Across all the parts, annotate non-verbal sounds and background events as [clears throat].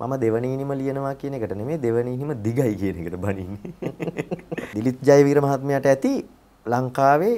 මම දෙවනීනිම ලියනවා කියන එකට නෙමෙයි දෙවනීනිම දිගයි කියන එකට බනින්නේ. [laughs] දිලිත් ජයවීර මහත්මයාට ඇති ලංකාවේ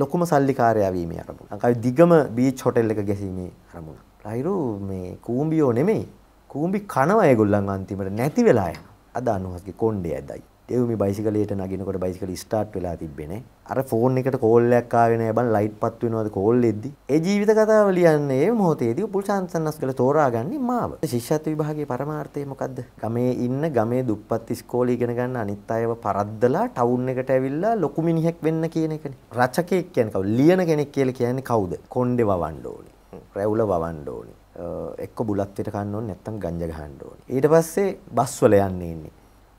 ලොකුම සල්ලිකාරයා වීමේ අරමුණ. ලංකාවේ දිගම බීච් හොටෙල් එක ගැසීමේ අරමුණ. රයිරු මේ කූඹියෝ නෙමෙයි. කූඹි කනවා ඒගොල්ලන් අන්තිමට නැති වෙලා යනවා. අද අනුහස්ගේ කොණ්ඩේ ඇදයි. ඒව මේ බයිසිකලයට නගිනකොට බයිසිකල ස්ටාර්ට් වෙලා තිබ්බේ අර ෆෝන් එකට කෝල් එකක් ආවේ නැහැ බං ලයිට් පත් වෙනවද කෝල් එද්දි ඒ ජීවිත කතාව ලියන්නේ ඒ මොහොතේදී පුල්සාන්සන්නස් කියලා තෝරාගන්නේ මාව ශිෂ්‍යත්ව විභාගයේ පරමාර්ථය මොකද්ද ගමේ ඉන්න ගමේ දුප්පත් ඉස්කෝලේ ඉගෙන ගන්න අනිත් අයව පරද්දලා ටවුන් එකට ඇවිල්ලා ලොකු මිනිහෙක් වෙන්න කියන එකනේ රචකයෙක් කියන්නේ කවුද ලියන කෙනෙක් කියලා කියන්නේ කවුද කොණ්ඩේ වවන්න ඕනේ රැවුල වවන්න ඕනේ එක්ක බුලත් පිට කන්න ඕනේ නැත්නම් ගංජා ගහන්න ඕනේ ඊට පස්සේ බස් වල යන්න ඉන්නේ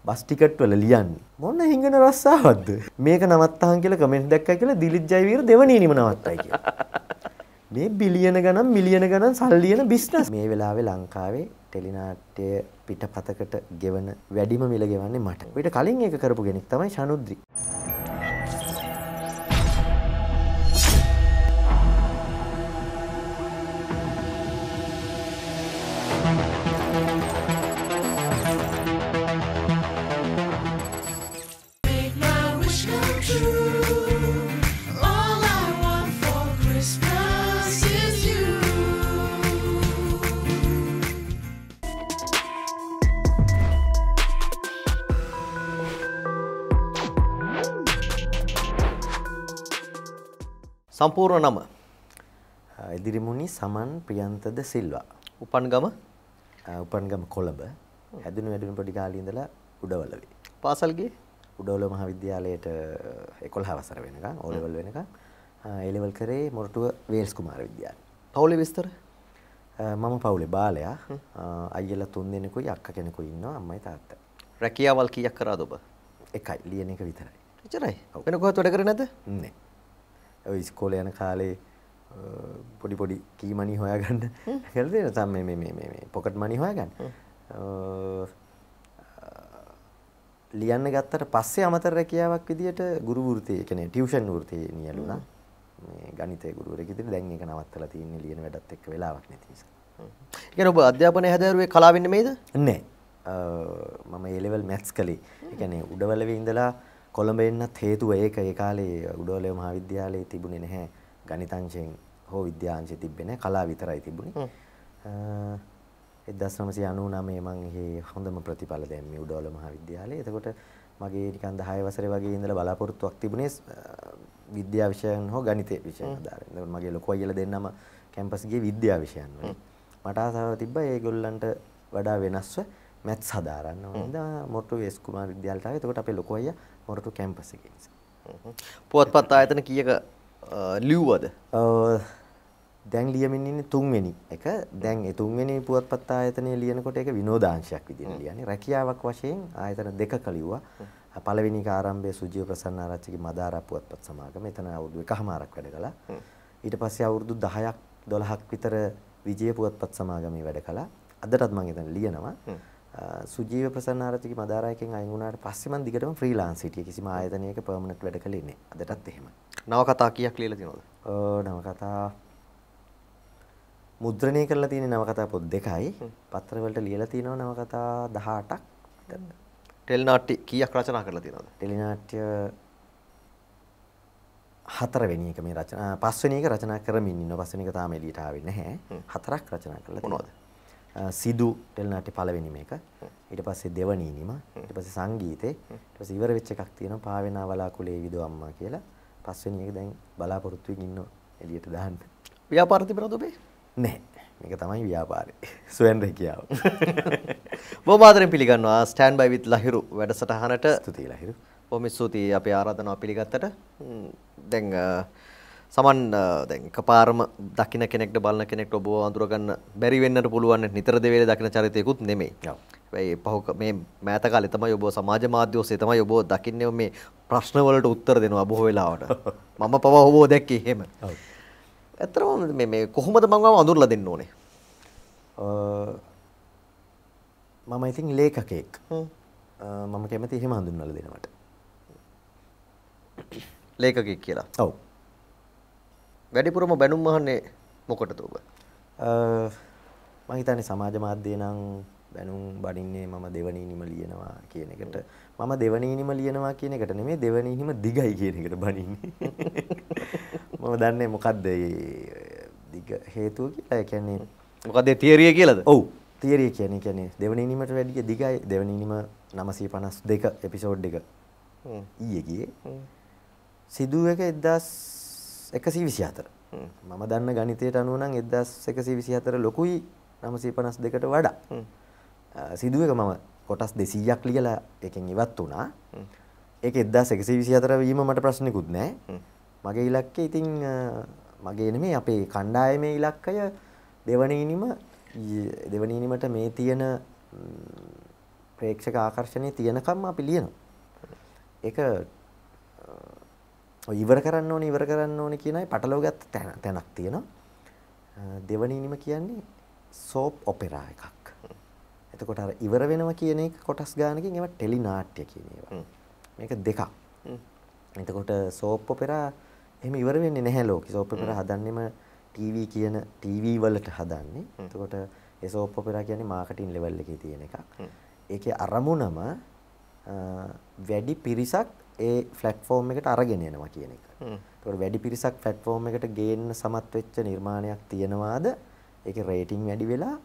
බස් ටිකට් වල ලියන්නේ. මොන හිඟන රස්සාවක්ද? මේක නවත්තහන් කියලා කමෙන්ට් දැක්කයි කියලා දිලිත් ජයවීර දෙවණීනිම නවත්තයි කියලා. මේ බිලියන ගණන් මිලියන ගණන් සල්ලියන බිස්නස්. මේ වෙලාවේ ලංකාවේ ටෙලිනාට්‍ය පිටපතකට ගෙවන වැඩිම මිල ගෙවන්නේ මට. ඊට කලින් ඒක කරපු කෙනෙක් තමයි ශනුද්‍රි. සම්පූර්ණ නම ඉදිරිමුණි සමන් ප්‍රියන්තද සිල්වා. උපන්ගම උපන්ගම කොළඹ හැදුණු වැඩුණු පොඩි කාලේ ඉඳලා උඩවල වේ. පාසල්ගේ උඩවල මහවිද්‍යාලයට 11 වසර වෙනකන් ඕ ලෙවල් වෙනකන් ඒ ලෙවල් කරේ මොරටුව වේල්ස් කුමාර විද්‍යාලය. පවුලේ විස්තර මම පවුලේ බාලයා අයියලා තුන් දෙනෙකුයි අක්කා කෙනෙකුයි ඉන්නවා අම්මයි තාත්තා. රැකියාවල් කීයක් කරාද ඔබ? එකයි ලියන එක විතරයි. එච්චරයි. වෙන කොහොමද වැඩ කරේ නැද්ද? නෑ. ඉස්කෝල යන කාලේ පොඩි පොඩි කීමනි හොයාගන්න හෙල්දෙන තම් පොකට් මනි හොයාගන්න ලියන්න ගත්තට පස්සේ අමතර රැකියාවක් විදිහට ගුරු වෘතිය කියන්නේ ටියුෂන් වෘතිය නියලුණා. මේ ගණිතය ගුරුවරයෙක් ඉදිරියේ දැන් ඒක නවත්තලා තියෙන්නේ ලියන වැඩත් එක්ක වෙලාවක් නැති නිසා. ඒ කියන්නේ ඔබ අධ්‍යාපනය හැදෑරුවේ කලාවෙන්න මේද? නෑ. මම A level maths කළේ. ඒ කියන්නේ උඩවලවේ ඉඳලා කොළඹ එන්නත් හේතුව ඒක ඒ කාලේ උඩවලේ මහාවිද්‍යාලයේ තිබුණේ නැහැ ගණිතංශයෙන් හෝ විද්‍යාංශය තිබ්බේ නැහැ කලාව විතරයි තිබුණේ. 1999 මම එහි හොඳම ප්‍රතිඵල දැම්මේ උඩවල මහාවිද්‍යාලයේ. එතකොට මගේ නිකන් 10 වසරේ වගේ ඉඳලා බලාපොරොත්තුවක් තිබුණේ විද්‍යා විෂයන් හෝ ගණිතය විෂයන් අදාළ. මගේ ලොකු අයියලා දෙන්නම කැම්පස් ගියේ විද්‍යා විෂයන් වලින්. මට ආසාව තිබ්බා ඒගොල්ලන්ට වඩා වෙනස්ව මැත්ස් හදාරන්න ඕනේ. ඉතින් මොට්ටු එස් කුමාර විද්‍යාලයට ආවේ. එතකොට අපේ ලොකු අයියා මොරටු කැම්පස් එකේ. පුවත්පත් ආයතන කීයක ලිව්වද? දැන් ලියමින් ඉන්නේ තුන්වෙනි එක. දැන් ඒ තුන්වෙනි පුවත්පත් ආයතනයේ ලියනකොට ඒක විනෝදාංශයක් විදිහට ලියන්නේ. රැකියාවක් වශයෙන් ආයතන දෙකක ලිව්වා. පළවෙනි එක ආරම්භයේ සුජීව ප්‍රසන්න ආරච්චිගේ මදාරා පුවත්පත් සමාගම. එතන අවුරුදු එකහමාරක් වැඩ කළා. ඊට පස්සේ අවුරුදු 10ක් 12ක් විතර විජය පුවත්පත් සමාගමේ වැඩ කළා. අදටත් මම එතන ලියනවා. සුජීව ප්‍රසන්නාරච්චිගේ මදාරායකෙන් අයින් වුණාට පස්සේ මම දිගටම ෆ්‍රීලාන්ස් හිටියේ කිසිම ආයතනයක පර්මනන්ට් වැඩ කළේ නෑ. අදටත් එහෙමයි. නවකතා කීයක් ලියලා තියෙනවද? නවකතා මුද්‍රණය කරලා තියෙන නවකතා පොත් දෙකයි. පත්‍රවලට ලියලා තියෙනවා නවකතා 18ක් විතර. ටෙලිනාට්‍ය කීයක් රචනා කරලා තියෙනවද? ටෙලිනාට්‍ය හතරවෙනි එක මේ රචනා පස්වෙනි එක රචනා කරමින් ඉන්නවා. පස්වෙනි එක තාම එළියට ආවේ නැහැ. හතරක් රචනා කරලා තියෙනවා. මොනවද? සිදු ටෙලිනාට්‍ය පළවෙනිම එක. ඊට පස්සේ දෙවනි ඉනිම, ඊට පස්සේ සංගීතේ, ඊට පස්සේ ඉවර වෙච්ච එකක් තියෙනවා පාවෙනා වලාකුලේ විදෝ අම්මා කියලා. පස්වෙනි එක දැන් බලාපොරොත්තු වෙමින් ඉන්නවා එළියට දාන්න. ව්‍යාපාර තිබුණාද ඔබේ? නැහැ. මේක තමයි ව්‍යාපාරේ. සුවෙන් රැකියාව. බොහොම ආදරෙන් පිළිගන්නවා ස්ටෑන්ඩ් බයි විත් ලහිරු වැඩසටහනට. ස්තුතියි ලහිරු. බොහොම ස්තුතියි අපේ ආරාධනාව පිළිගත්තට. දැන් සමන් දැන් එකපාරම දකින්න කෙනෙක්ට බලන කෙනෙක්ට ඔබව අඳුර ගන්න බැරි වෙන්නට පුළුවන් නිතර දෙවේලේ දකින්න චරිතයකුත් නෙමෙයි. හැබැයි පහක මේ මෑත කාලේ තමයි ඔබ සමාජ මාධ්‍ය ඔස්සේ තමයි ඔබ දකින්නේ මේ ප්‍රශ්න වලට උත්තර දෙනවා බොහෝ වෙලාවට. [laughs] මම පවා ඔබව දැක්කේ එහෙම. ඇත්තටම මේ මේ කොහොමද මම අඳුරලා දෙන්න ඕනේ? මම ඉතින් ලේඛකෙක්. මම කැමති එහෙම හඳුන්වලා දෙනවට. ලේඛකෙක් කියලා. ඔව්. වැඩිපුරම බැනුම් අහන්නේ මොකටද ඔබ? මම හිතන්නේ සමාජ මාධ්‍ය නම් බැනුම් බඩින්නේ මම දෙවනීනිම ලියනවා කියන එකට. මම දෙවනීනිම ලියනවා කියන එකට නෙමෙයි දෙවනීනිම දිගයි කියන එකට බඩින්නේ. [laughs] මම දන්නේ මොකද්ද දිග හේතුව කියලා. ඒ කියන්නේ මොකද ඒ තියරිය කියලාද? ඔව්. තියරිය කියන්නේ කියන්නේ දෙවනීනිමට වැඩිය දිගයි දෙවනීනිම 952 එපිසෝඩ් එක. ඊයේ ගියේ. සිදුව එක 1000 එකසී විසි අතර මම දන්න ගනිතයට අනුවනං එදස් එකසී විසි අතර ලොකුයි නමසේ පනස් දෙකට වඩා සිදුවක මම කොටස් දෙසීයක් ලියලා එකෙන් ඉවත් වුණා ඒක එදදා සෙකසි විසි අතර වීම මට ප්‍රශ්නකුත් නෑ මගේ ඉලක්ක ඉතිං මගේන මේ අපේ කණ්ඩායමේ ඉලක්කය දෙවනීනිම දෙවනීනිමට මේ තියෙන ප්‍රේක්ෂක ආකර්ශණය තියෙනකම්ම අපි ලියනවා එක ඔය ඉවර කරන්න ඕනේ ඉවර කරන්න ඕනේ කියන අය පටලව ගත්ත තැන තැනක් තියෙනවා. දෙවනීනිම කියන්නේ සෝප් ඔපෙරා එකක්. එතකොට අර ඉවර වෙනවා කියන එක කොටස් ගානකින් ඒවා ටෙලි නාට්‍ය කියන ඒවා. මේක දෙකක්. එතකොට සෝප් ඔපෙරා එහෙම ඉවර වෙන්නේ නැහැ ලෝකෙ. සෝප් ඔපෙරා හදන්නෙම TV කියන TV වලට හදන්නේ. එතකොට ඒ සෝප් ඔපෙරා කියන්නේ මාකටිං ලෙවල් එකේ තියෙන එකක්. ඒකේ අරමුණම වැඩි පිරිසක් ඒ ප්ලැට්ෆෝම් එකට අරගෙන යනවා කියන එක. ඒකට වැඩි පිරිසක් ප්ලැට්ෆෝම් එකට ගේන්න සමත් වෙච්ච නිර්මාණයක් තියනවාද? ඒකේ රේටින් වැඩි වෙලා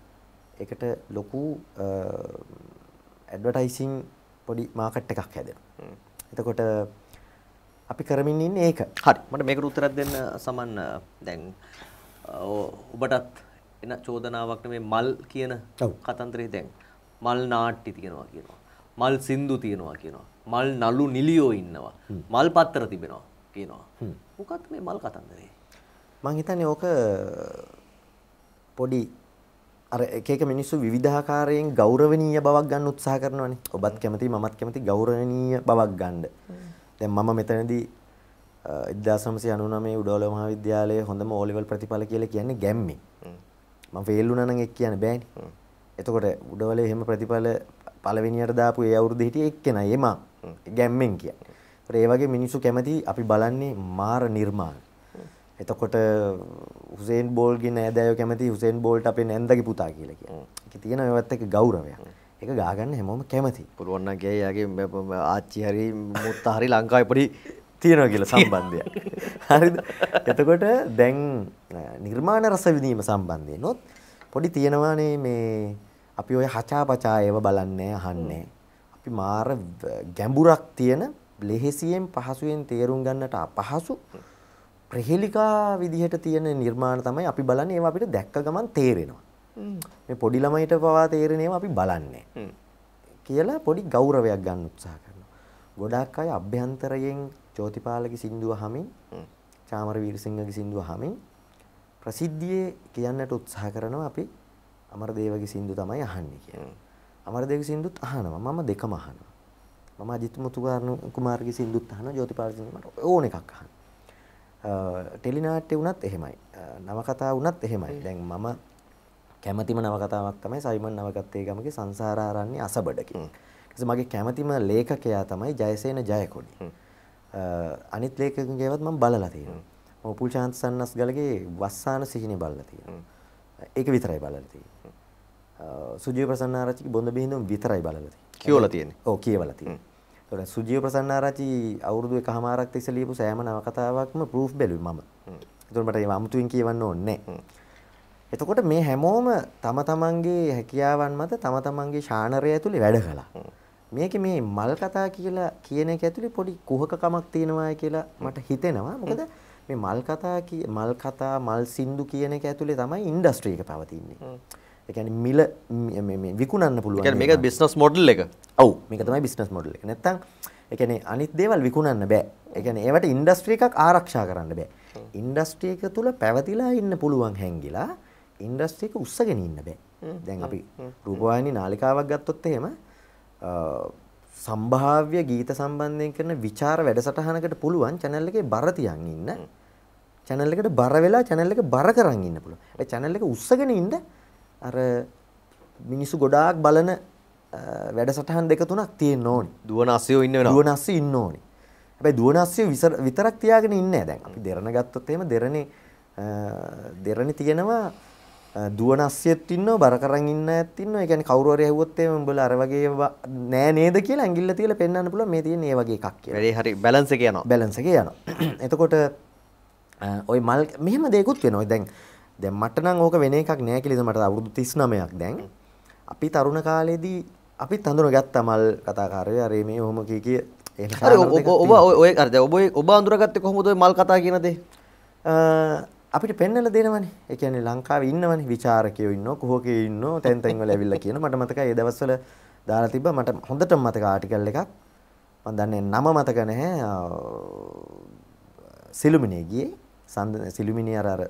ඒකට ලොකු ඇඩ්වර්ටයිසින් පොඩි මාකට් එකක් හැදෙනවා. එතකොට අපි කරමින් ඉන්නේ ඒක. හරි. මට මේකට උත්තරයක් දෙන්න සමන් දැන් ඔබටත් එන චෝදනාවක් නෙමේ මල් කියන කතන්දරේ දැන් මල් නාට්‍ය තියෙනවා කියනවා. මල් සින්දු තියෙනවා කියනවා. මල් නලු නිලියෝ ඉන්නවා. මල් පත්තර තිබෙනවා කියනවා. මොකක්ද මේ මල් කතන්දරේ? මං හිතන්නේ ඕක පොඩි අර එක එක මිනිස්සු විවිධාකාරයෙන් ගෞරවනීය බවක් ගන්න උත්සාහ කරනවානේ. ඔබත් කැමති මමත් කැමති ගෞරවනීය බවක් ගන්න. දැන් මම මෙතනදී 1999 උඩවල මහාවිද්‍යාලයේ හොඳම ඕ ලෙවල් ප්‍රතිඵල කියලා කියන්නේ ගැම්මේ. මම ෆේල් වුණා නම් එක් කියන්න බෑනේ. එතකොට උඩවලේ එහෙම ප්‍රතිඵල පළවෙනියට දාපු ඒ අවුරුද්දේ හිටිය එක්කෙනයි එමා. ගැම්මෙන් කියන්නේ. ඒ වගේ මිනිස්සු කැමති අපි බලන්නේ මාර නිර්මාණ. එතකොට හුසේන් බෝල්ගේ නෑදෑයෝ කැමති හුසේන් බෝල්ට අපේ නැන්දගේ පුතා කියලා කියනවා. ඒක තියෙන ඒවත් එක ගෞරවයක්. ඒක ගාගන්න හැමෝම කැමති. පුළුවන් නම් ගියා යාගේ ආච්චි හරි මුත්තා හරි ලංකාවේ පොඩි තියෙනවා කියලා සම්බන්ධයක්. [laughs] හරිද? එතකොට දැන් නිර්මාණ රස විඳීම සම්බන්ධයෙන්ොත් පොඩි තියෙනවානේ මේ අපි ඔය හචාපචා ඒව බලන්නේ අහන්නේ. අපි මාර ගැඹුරක් තියෙන ලෙහෙසියෙන් පහසුවෙන් තේරුම් ගන්නට අපහසු ප්‍රහෙලිකා විදිහට තියෙන නිර්මාණ තමයි අපි බලන්නේ ඒවා අපිට දැක්ක ගමන් තේරෙනවා. මේ පොඩි ළමයිට පවා තේරෙන ඒවා අපි බලන්නේ. කියලා පොඩි ගෞරවයක් ගන්න උත්සාහ කරනවා. ගොඩාක් අය අභ්‍යන්තරයෙන් ජෝතිපාලගේ සින්දුව හමින්, චාමර වීරසිංහගේ සින්දුව හමින් ප්‍රසිද්ධියේ කියන්නට උත්සාහ කරනවා අපි අමරදේවගේ සින්දු තමයි අහන්නේ කියන්නේ. අමරදේව සින්දුත් අහනවා. මම දෙකම අහනවා. මම අජිත් මුතුකාරණ කුමාරගේ සින්දුත් අහනවා. ජෝතිපාල සින්දු මට ඕන එකක් අහන්න. ටෙලි නාට්‍ය වුණත් එහෙමයි. නවකතා වුණත් එහෙමයි. දැන් මම කැමැතිම නවකතාවක් තමයි සයිමන් නවකත්තේ ගමගේ සංසාරාරණ්‍ය අසබඩකින්. ඊට මගේ කැමැතිම ලේඛකයා තමයි ජයසේන ජයකොඩි. අනිත් ලේඛකයන්ගේවත් මම බලලා තියෙනවා. මම පුල්චාන්ත් සන්නස්ගලගේ වස්සාන සිහිනේ බලලා තියෙනවා. ඒක විතරයි බලලා තියෙන්නේ. සුජීව uh, ප්‍රසන්නාරච්චිගේ බොඳ බිහිඳුම් විතරයි බලලා තියෙන්නේ. කියවලා තියෙන්නේ. ඔව් කියවලා තියෙන්නේ. ඒතකොට සුජීව ප්‍රසන්නාරච්චි අවුරුදු එකහමාරක් තිස්සේ ලියපු සෑම නවකතාවක්ම proof බැලුවේ මම. ඒතකොට මට ඒව අමුතුවෙන් කියවන්න ඕනේ නැහැ. එතකොට මේ හැමෝම තම තමන්ගේ හැකියාවන් මත තම තමන්ගේ ශානරය ඇතුලේ වැඩ කළා. මේක මේ මල් කතා කියලා කියන එක ඇතුලේ පොඩි කුහකකමක් තියෙනවා කියලා මට හිතෙනවා. මොකද මේ මල් කතා මල් කතා මල් සින්දු කියන එක ඇතුලේ තමයි ඉන්ඩස්ට්‍රි එක පවතින්නේ. එකන මිල විකුණන්න පුළුව මේක බිස්නස් මොඩල් එක ඔවු මේක තමයි බිස්නස් මොඩල් එක නැත්තං එකන අනිත් දේවල් විකුණන්න බෑ එකන ඒවට ඉන්ඩස්ට්‍රී එකක් ආරක්ෂා කරන්න බෑ ඉන්ඩස්ට්‍රීක තුළ පැවතිලා ඉන්න පුළුවන් හැංගිලා ඉන්ඩස්ට්‍රීක උත්සගෙන ඉන්න බෑ දැන් අපි රූපවායනි නාලිකාවක් ගත්තොත් එහෙම සම්භාව්‍ය ගීත සම්බන්ධයෙන් කරන විචාර වැඩසටහනකට පුළුවන් channel එකේ බර තියන් ඉන්න channel එකට බර වෙලා channel එක බර කරන් ඉන්න පුළුවන් ඒ channel එක උස්සගෙන ඉන්න අර මිනිස්සු ගොඩාක් බලන වැඩසටහන් දෙක තුනක් තියෙන්න ඕනි. දුවන අස්සයෝ ඉන්න වෙනවා. දුවන අස්සයෝ ඉන්න ඕනි. හැබැයි දුවන අස්සයෝ විතරක් තියාගෙන ඉන්නේ නැහැ දැන්. අපි දෙරණ ගත්තොත් එහෙම දෙරණේ දෙරණේ තියෙනවා දුවන අස්සයෙත් ඉන්නවා බර කරන් ඉන්න ඇත් ඉන්නවා. ඒ කියන්නේ කවුරු හරි ඇහුවොත් එහෙම උඹලා අර වගේ නෑ නේද කියලා ඇඟිල්ල තියලා පෙන්වන්න පුළුවන් මේ තියෙන මේ වගේ එකක් කියලා. වැඩේ හරි බැලන්ස් එකේ යනවා. බැලන්ස් එකේ යනවා. එතකොට ඔය මල් මෙහෙම දෙයක්ත් වෙනවා. දැන් දැන් මට නම් ඕක වෙන එකක් නෑ කියලා මට අවුරුදු 39ක් දැන්. අපි තරුණ කාලේදී අපි තඳුන ගත්තා මල් කතාකාරයෝ අර මේ ඔහොම කී කී අර ඔබ ඔය අර දැන් ඔබ ඔබ අඳුරගත්තේ කොහොමද ඔය මල් කතා කියන දේ? අපිට පෙන්නලා දෙනවනේ. ඒ කියන්නේ ලංකාවේ ඉන්නවනේ ਵਿਚාරකයෝ ඉන්නෝ, කුහකයෝ ඉන්නෝ, තැන් තැන් වල ඇවිල්ලා කියන මට මතකයි ඒ දවස්වල දාලා තිබ්බා මට හොඳටම මතක ආටිකල් එකක්. මම දන්නේ නම මතක නැහැ. සිලුමිනේ ගියේ. සඳ සිලුමිනි අර අර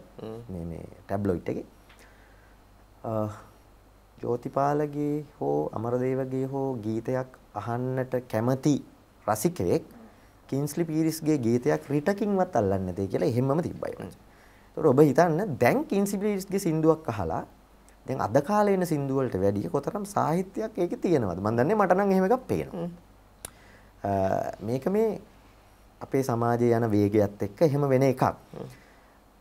මේ මේ ටැබ්ලොයිට් එකේ ජෝතිපාලගේ හෝ අමරදේවගේ හෝ ගීතයක් අහන්නට කැමති රසිකයෙක් කින්ස්ලි පීරිස්ගේ ගීතයක් රිටකින්වත් අල්ලන්නේ නැtei කියලා එහෙමම තිබ්බයි මං. ඒතකොට ඔබ හිතන්න දැන් කින්ස්ලි පීරිස්ගේ සින්දුවක් අහලා දැන් අද කාලේ එන සින්දු වලට වැඩිය කොතරම් සාහිත්‍යයක් ඒකේ තියෙනවද? මන් දන්නේ මට නම් එහෙම එකක් පේනවා. මේක මේ අපේ සමාජයේ යන වේගයත් එක්ක එහෙම වෙන එකක්.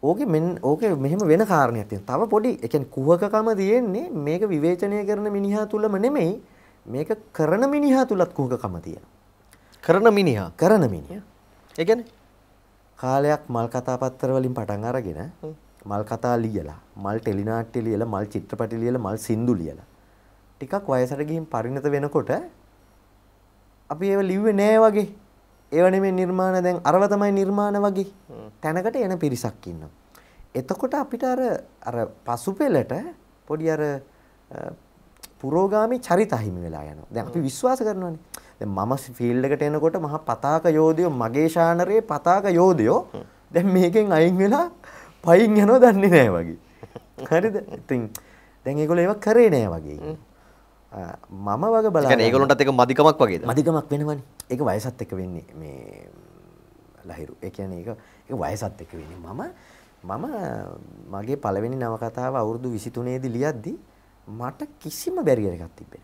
ඕකේ මෙන් ඕකේ මෙහෙම වෙන කාරණයක් තියෙනවා. තව පොඩි ඒ කියන්නේ කුහකකම තියෙන්නේ මේක විවේචනය කරන මිනිහා තුලම නෙමෙයි මේක කරන මිනිහා තුලත් කුහකකම තියෙනවා. කරන මිනිහා කරන මිනිහා. ඒ කියන්නේ කාලයක් මල් කතාපත්තර වලින් පටන් අරගෙන මල් කතා ලියලා මල් ටෙලිනාට්‍ය ලියලා මල් චිත්‍රපටි ලියලා මල් සින්දු ලියලා ටිකක් වයසට ගිහින් පරිණත වෙනකොට අපි ඒව ලිව්වේ නෑ වගේ ඒවන මේ නිර්මාණ දැන් අරවතමයි නිර්මාණ වගේ තැනකට එන පිරිසක් ඉන්න. එතකොට අපිට අර අර පසුපෙලට පොඩි අර පුරෝගාමි චරිත අහිමි වෙලා යන දැන් අපි විශ්වාස කරනවානේ මම ෆිල්ඩකට එනකොට මහ පතාක යෝධයෝ මගේ ශානරයේ පතාක යෝධයෝ දැන් මේකෙන් අයින් වෙලා පයින් යනවා දන්නේ නෑ වගේ හරිද ඉතින් දැන් ඒගොල්ලෝ ඒවා කරේ නෑ වගේ මම වගේ බලා ඒගොලොන්ටත් එක මධිකමක් වගේ මධිකමක් වෙනවනි එක වයසත් එක වෙන්නේ මේ ලහිරු එකන එක වයසත් එක වෙන්නේ මම මම මගේ පළවෙනි නවකතාව අවුරුදු විසිතුනේදී ලියද්දි මට කිසිම බැරියර එකක් තිබෙන.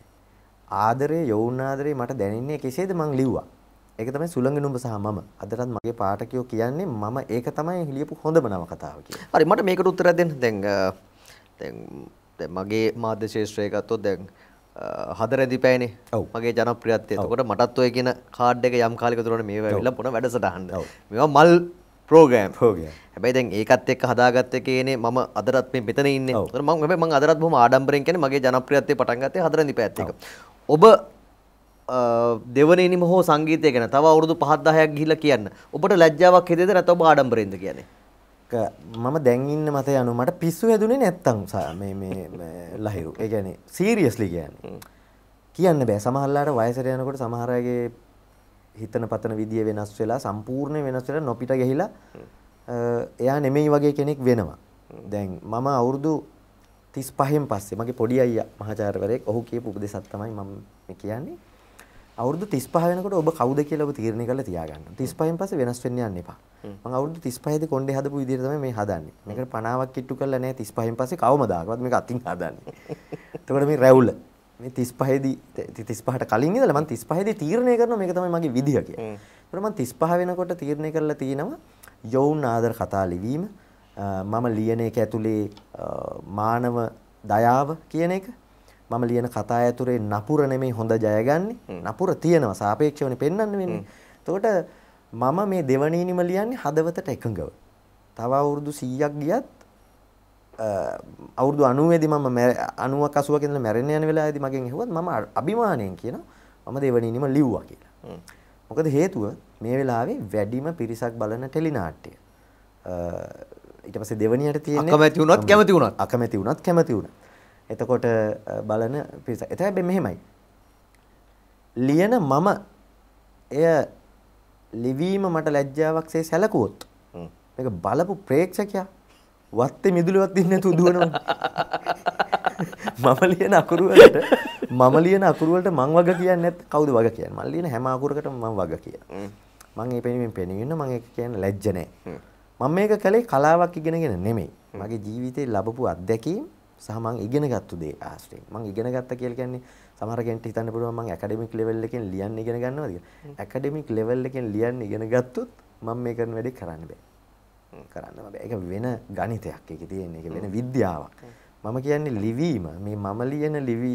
ආදරය යොවුන්නාදරේ මට දැනන්නේ කෙසේද මං ලිව්වා. ඒක තමයි සුළඟ නුඹ සහ මම. අදටත් මගේ පාඨකයෝ කියන්නේ මම ඒක තමයි ලියපු හොඳම නවකතාව කියලා. හරි මට මේකට උත්තරයක් දෙන්න. දැන් දැන් මගේ මාධ්‍ය ශාස්ත්‍රය ගත්තොත් දැන් හදරැදි පෑනේ මගේ ජනප්‍රියත්වය කොට මටත් ඔය කියන කාඩ් එක යම් කාලික තුරන මේ වෙල පොන වැඩසටහන්න මෙවා මල් පෝගෑම් හෝගය හැබයි දැන් ඒකත් එක් හදාගත්ත කියනේ ම අදරත් මේ මෙතන ඉන්න ම ම අදරත් හොම ආඩම්බරෙන් කියන මගේ ජනප්‍රියත්වය පටන්ගත හදරදි පැත්තික ඔබ දෙවනනිම හෝ සංගීතය ගැන තව අවුරුදු පහත්දාහයක් ගිහිල කියන්න ඔබට ලැජ්ජාවක් හෙදෙද නැතව ආඩම්බරෙන්ද කියන්නේ මම දැන්ඉන්න මත යනු මට පිස්සු ඇදුනේ නැත්තං ලහිරු ඒගැන සීරියස්ලි කියන්න කියන්න බෑ සමහල්ලාට වයසර යනකොට සමහරගේ හිතන පතන විදිිය වෙනස් වෙලා සම්පූර්ණය වෙනස් වෙලා නොපිට ගැහිලා එයා නෙමෙයි වගේ කෙනෙක් වෙනවා දැන් මම අවුරුදු තිස් පහෙන් පස්සේ මගේ පොඩි අයිය මහාචාරවරයෙක් ඔහු කියපු උපදෙසක් තමයි මම කියන්නේ අවුරුදු 35 වෙනකොට ඔබ කවුද කියලා ඔබ තීරණය කරලා තියාගන්න. 35න් පස්සේ වෙනස් වෙන්න යන්න එපා. මම අවුරුදු 35 දී කොණ්ඩේ හදපු විදිහට තමයි මේ හදන්නේ. මේකට 50ක් කිට්ටු කරලා නැහැ 35න් පස්සේ කවමදාකවත් මේක අතින් හදන්නේ. [laughs] එතකොට මේ රැවුල මේ 35 දී 35ට කලින් ඉඳලා මම 35 දී තීරණය කරනවා මේක තමයි මගේ විදිහ කියලා. එතකොට මම 35 වෙනකොට තීරණය කරලා තිනවා යෝන් ආදර කතා ලිවීම මම ලියන එක ඇතුලේ මානව දයාව කියන එක මම ලියන කතා ඇතුරේ නපුර නෙමේ හොඳ ජයගන්නේ නපුර තියෙනවා සාපේක්ෂවනේ පෙන්වන්න වෙන්නේ. එතකොට මම මේ දෙවනීනිම ලියන්නේ හදවතට එකඟව. තව අවුරුදු 100ක් ගියත් අවුරුදු 90 දී මම 90ක 80ක ඉඳලා මැරෙන්න යන වෙලාවේදී මගෙන් ඇහුවත් මම අභිමාණයෙන් කියන මම දෙවනීනිම ලිව්වා කියලා. මොකද හේතුව මේ වෙලාවේ වැඩිම පිරිසක් බලන ටෙලි නාට්‍ය. ඊට පස්සේ දෙවනියට තියෙන අකමැති වුණත් කැමති වුණත් අකමැති වුණත් කැමති වුණත් එතකොට බලන පිරිස. ඒත් හැබැයි මෙහෙමයි. ලියන මම එය ලිවීම මට ලැජ්ජාවක්සේ සැලකුවොත් මේක බලපු ප්‍රේක්ෂකයා වත්තේ මිදුලවත් ඉන්නේ නැතුව දුවනවා. මම ලියන අකුරු වලට මම ලියන අකුරු වලට මං වග කියන්නේ නැත් කවුද වග කියන්නේ? මම ලියන හැම අකුරකටම මං වග කියනවා. මං මේ පෙනීමෙන් පෙනීම මං ඒක කියන්නේ ලැජ්ජ නැහැ. මම මේක කළේ කලාවක් ඉගෙනගෙන නෙමෙයි. මගේ ජීවිතේ ලැබපු අත්දැකීම් සහ මම ඉගෙනගත්තු දේ ආශ්‍රයෙන් මම ඉගෙනගත්ත කියලා කියන්නේ සමහර කෙනෙක්ට හිතන්න පුළුවන් මම ඇකඩමික් ලෙවල් එකෙන් ලියන්න ඉගෙන ගන්නවද කියලා ඇකඩමික් ලෙවල් එකෙන් ලියන්න ඉගෙන ගත්තොත් මම මේ කරන වැඩේ කරන්න බෑ කරන්න බෑ ඒක වෙන ගණිතයක් ඒකේ තියෙන ඒක වෙන විද්‍යාවක් මම කියන්නේ ලිවීම මේ මම ලියන ලිවි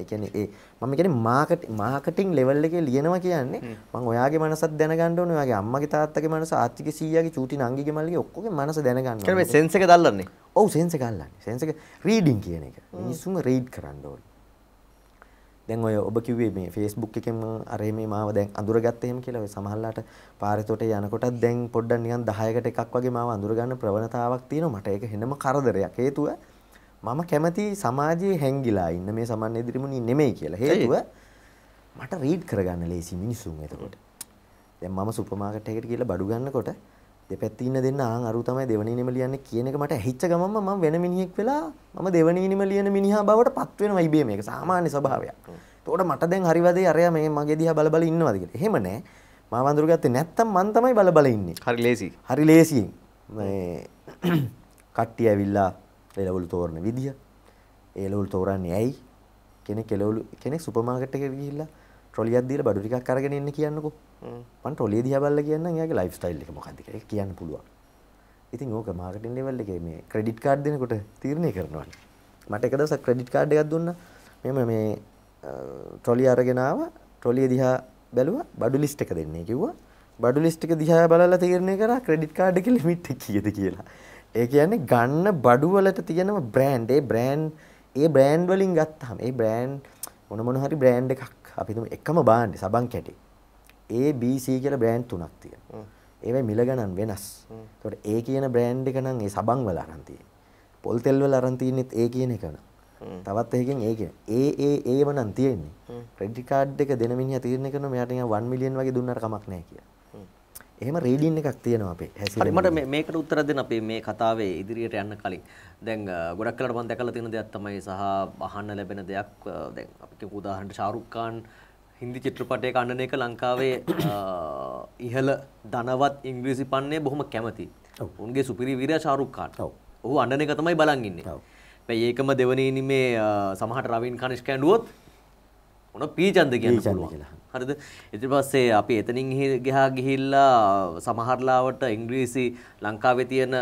ඒ කියන්නේ ඒ මම කියන්නේ මාකට් මාකටිං ලෙවල් එකේ ලියනවා කියන්නේ මම ඔයාගේ මනසත් දැනගන්න ඕනේ ඔයාගේ අම්මගේ තාත්තගේ මනස ආච්චිගේ සීයාගේ චූටි නංගිගේ මල්ලිගේ ඔක්කොගේ මනස දැනගන්න ඕනේ. මේ සෙන්ස් එක දාන්නනේ. ඔව් සෙන්ස් එක දාන්නනේ. සෙන්ස් එක රීඩින් කියන එක. මිනිස්සුම රීඩ් කරන්න ඕනේ. දැන් ඔය ඔබ කිව්වේ මේ Facebook එකෙන් අර මේ මාව දැන් අඳුරගත්ත එහෙම කියලා ඔය සමහරලාට පාරේතොට යනකොටත් දැන් පොඩ්ඩක් නිකන් 10කට එකක් වගේ මාව අඳුර ගන්න ප්‍රවණතාවක් තියෙනවා මට ඒක හෙනම කරදරයක් හේතුව මම කැමති සමාජයේ හැංගිලා ඉන්න මේ සමන් ඉදිරිමුණි නෙමෙයි කියලා. හේතුව මට රීඩ් කරගන්න ලේසි මිනිසුන් එතකොට. දැන් මම සුපර් මාකට් එකකට ගිහලා බඩු ගන්නකොට දෙපැත්තේ ඉන්න දෙන්න ආන් අරු තමයි දෙවනීනෙම ලියන්නේ කියන එක මට ඇහිච්ච ගමන්ම මම වෙන මිනිහෙක් වෙලා මම දෙවනීනෙම ලියන මිනිහා බවට පත් වෙනවා ඉබේ මේක සාමාන්‍ය ස්වභාවයක්. එතකොට මට දැන් හරි වදේ අරයා මේ මගේ දිහා බල බල ඉන්නවද කියලා. එහෙම නැහැ. මම වඳුරු ගත්තේ නැත්තම් මන් තමයි බල බල ඉන්නේ. හරි ලේසි. හරි ලේසියෙන්. මේ [clears throat] කට්ටිය ඇවිල්ලා එලවලු තෝරන විදිහ ඒලවලු තෝරන්නේ ඇයි කෙනෙක් එලවලු කෙනෙක් සුපර් මාකට් එකට ගිහිල්ලා ට්‍රොලියක් දීලා බඩු ටිකක් අරගෙන එන්න කියන්නකෝ මම ට්‍රොලිය දිහා බලලා කියන්නම් එයාගේ ලයිෆ් ස්ටයිල් එක මොකක්ද කියලා කියන්න පුළුවන් ඉතින් ඕක මාකටින් ලෙවල් එකේ මේ ක්‍රෙඩිට් කාඩ් දෙනකොට තීරණය කරනවා මට එක දවසක් ක්‍රෙඩිට් කාඩ් එකක් දුන්නා මෙම මේ ට්‍රොලිය අරගෙන ආවා ට්‍රොලිය දිහා බැලුවා බඩු ලිස්ට් එක දෙන්නේ කිව්වා බඩු ලිස්ට් එක දිහා බලලා තීරණය කරා ක්‍රෙඩිට් කාඩ් එකේ ලිමිට් එක කීයද කියලා ඒ කියන්නේ ගන්න බඩු වලට තියෙනම බ්‍රෑන්ඩ් ඒ බ්‍රෑන්ඩ් ඒ බ්‍රෑන්ඩ් වලින් ගත්තාම ඒ බ්‍රෑන්ඩ් මොන මොන හරි බ්‍රෑන්ඩ් එකක් අපි හිතමු එකම බාන්නේ සබන් කැටි A B C කියලා බ්‍රෑන්ඩ් තුනක් තියෙනවා ඒවයි මිල ගණන් වෙනස්. ඒකට ඒ කියන බ්‍රෑන්ඩ් එක නම් ඒ සබන් වල අරන් තියෙන්නේ. පොල් තෙල් වල අරන් තියෙන්නේත් ඒ කියන එක න ะ. තවත් එකකින් ඒ කියන ඒ ඒ ඒව නම් තියෙන්නේ. ක්‍රෙඩිට් කාඩ් එක දෙන මිනිහා තීරණය කරනවා මෙයාට නිකන් 1 මිලියන් වගේ දුන්නාට කමක් නැහැ කියලා. එහෙම රීඩින් එකක් තියෙනවා අපේ හැසිරීම. මට මේ මේකට උත්තර දෙන්න අපේ මේ කතාවේ ඉදිරියට යන්න කලින් දැන් ගොඩක් කලකට මම දැකලා තියෙන දෙයක් තමයි සහ අහන්න ලැබෙන දෙයක් දැන් අපිට උදාහරණට ෂාරුක් ඛාන් හින්දි චිත්‍රපටයක අන්නන එක ලංකාවේ ඉහළ ධනවත් ඉංග්‍රීසි පන්නේ බොහොම කැමතියි. උන්ගේ සුපිරි වීරයා ෂාරුක් ඛාන්. ඔහු අන්නන එක තමයි බලන් ඉන්නේ. හැබැයි ඒකම දෙවනේනි මේ සමහරට රවින් කනිෂ් කැඬුවොත් මොන පීචන්ද කියන්න පුළුවන්. හරිද ඉතින් පස්සේ අපි එතනින් ගිහා ගිහිල්ලා සමහරලාවට ඉංග්‍රීසි ලංකාවේ තියෙන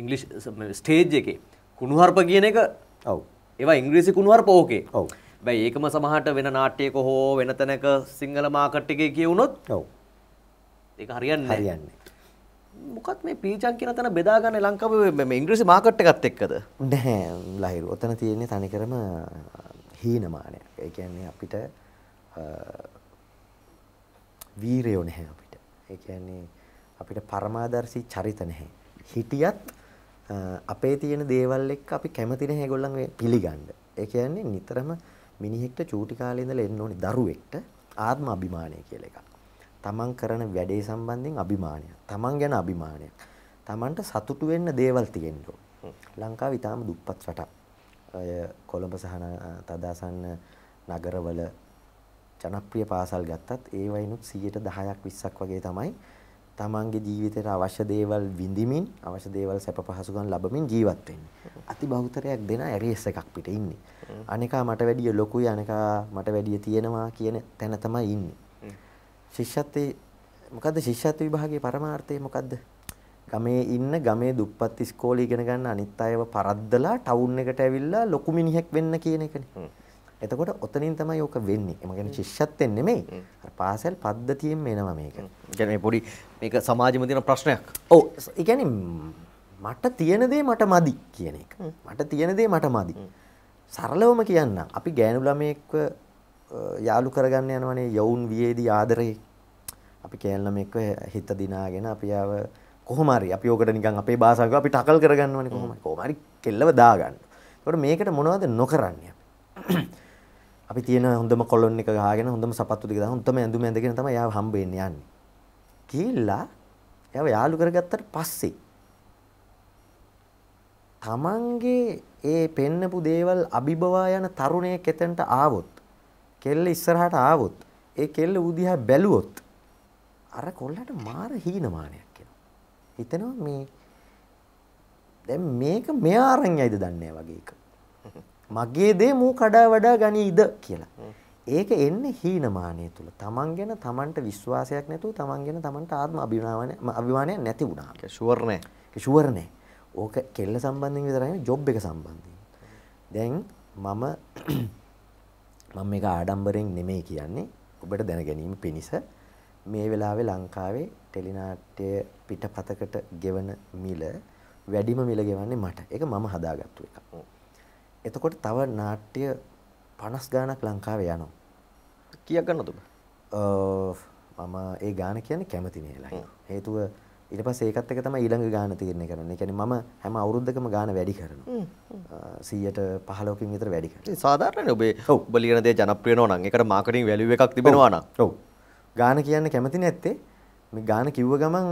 ඉංග්ලිෂ් ස්ටේජ් එකේ කුණුහරුප කියන එක ඔව් ඒවා ඉංග්‍රීසි කුණුහරුප ඕකේ ඔව් හැබැයි ඒකම සමහරට වෙන නාට්‍යයක හෝ වෙන තැනක සිංහල මාකට් එකේ කියවුනොත් ඔව් ඒක හරියන්නේ නැහැ හරියන්නේ මොකත් මේ පීචන් කියන තැන බෙදාගන්න ලංකාවේ මේ ඉංග්‍රීසි මාකට් එකත් එක්කද නැහැ ලහිරු ඔතන තියෙන්නේ තනිකරම හීනමානයක් ඒ කියන්නේ අපිට වීරයෝ නැහැ අපිට. ඒ කියන්නේ අපිට පරමාදර්ශී චරිත නැහැ. හිටියත් අපේ තියෙන දේවල් එක්ක අපි කැමති නැහැ ඒගොල්ලන් පිළිගන්න. ඒ කියන්නේ නිතරම මිනිහෙක්ට චූටි කාලේ ඉඳලා එන්න ඕනේ දරුවෙක්ට ආත්ම අභිමානය කියලා එකක්. තමන් කරන වැඩේ සම්බන්ධයෙන් අභිමානයක්. තමන් ගැන අභිමානයක්. තමන්ට සතුටු වෙන්න දේවල් තියෙන්න ඕනේ. ලංකාව ඊටාම දුප්පත් රටක්. ඔය කොළඹ සහ තදාසන්න නගරවල ජනප්‍රිය පාසල් ගත්තත් ඒ වයින්ුත් 10ක් 20ක් වගේ තමයි තමන්ගේ ජීවිතයට අවශ්‍ය දේවල් විඳිමින් අවශ්‍ය දේවල් සැප පහසුකම් ලබමින් ජීවත් වෙන්නේ. අති බහුතරයක් දෙන ඇරියස් එකක් පිට ඉන්නේ. අනිකා මට වැඩිය ලොකුයි අනිකා මට වැඩිය තියෙනවා කියන තැන තමයි ඉන්නේ. ශිෂ්‍යත්වයේ මොකද්ද ශිෂ්‍යත්ව විභාගයේ පරමාර්ථය මොකද්ද? ගමේ ඉන්න ගමේ දුප්පත් ඉස්කෝලේ ඉගෙන ගන්න අනිත් අයව පරද්දලා ටවුන් එකට ඇවිල්ලා ලොකු මිනිහෙක් වෙන්න කියන එකනේ. එතකොට ඔතනින් තමයි ඕක වෙන්නේ. එම කියන්නේ ශිෂ්‍යත්වෙන් නෙමෙයි. අර පාසල් පද්ධතියෙන් එනවා මේක. කියන්නේ පොඩි මේක සමාජෙම තියෙන ප්‍රශ්නයක්. ඔව්. ඒ කියන්නේ මට තියෙන දේ මට මදි කියන එක. මට තියෙන දේ මට මදි. සරලවම කියන්න අපි ගෑනු ළමයෙක්ව යාළු කරගන්න යනවනේ යවුන් වියේදී ආදරේ අපි කෑල් ළමයෙක්ව හිත දිනාගෙන අපි ආව කොහොම හරි අපි ඕකට නිකන් අපේ භාෂාවක අපි ටකල් කරගන්නවනේ කොහොම හරි කොහොම හරි කෙල්ලව දාගන්න. ඒකට මේකට මොනවද නොකරන්නේ අපි? අපි තියෙන හොඳම කොලොන් එක ගහගෙන හොඳම සපත්තු ටික දාන හොඳම ඇඳුම ඇඳගෙන තමයි යාව හම්බ වෙන්න යන්නේ. කිහිල්ලා යාව යාළු කරගත්තට පස්සේ තමන්ගේ ඒ පෙන්නපු දේවල් අභිබවා යන තරුණයෙක් එතනට ආවොත් කෙල්ල ඉස්සරහට ආවොත් ඒ කෙල්ල උදිහා බැලුවොත් අර කොල්ලට මාර හීනමානයක් එනවා. හිතනවා මේ දැන් මේක මෙයා අරන් ඇයිද දන්නේ වගේ එක. මගේ දේ මූ කඩා වඩා ගනී ඉද කියලා. ඒක එන්නේ හීනමානය තුල. Taman ගැන Tamanට විශ්වාසයක් නැතුව Taman ගැන Tamanට ආත්ම අභිමානය අභිමානයක් නැති වුණා. ඒක ෂුවර් නෑ. ඒක ෂුවර් නෑ. ඕක කෙල්ල සම්බන්ධයෙන් විතරයි නෙවෙයි ජොබ් එක සම්බන්ධයෙන්. දැන් මම [clears throat] මම මේක ආඩම්බරෙන් නෙමෙයි කියන්නේ. ඔබට දැන ගැනීම පිණිස මේ වෙලාවේ ලංකාවේ ටෙලිනාට්‍ය පිටපතකට ගෙවන මිල වැඩිම මිල ගෙවන්නේ මට. ඒක මම හදාගත්තු එකක්. එතකොට තව නාට්‍ය 50 ගානක් ලංකාවේ යනවා. කීයක් ගන්නද ඔබ? මම ඒ ගාන කියන්නේ කැමති නේලා. හේතුව ඊට පස්සේ ඒකත් එක තමයි ඊළඟ ගාන තීරණය කරන්නේ. ඒ කියන්නේ මම හැම අවුරුද්දකම ගාන වැඩි කරනවා. 100ට 15කින් විතර වැඩි කරනවා. සාමාන්‍යයෙන් ඔබේ ඔබ ලියන දේ ජනප්‍රිය වෙනවා නම් ඒකට මාකටිං වැලියු එකක් තිබෙනවා නම්. ඔව්. ගාන කියන්න කැමති නැත්තේ මේ ගාන කිව්ව ගමන්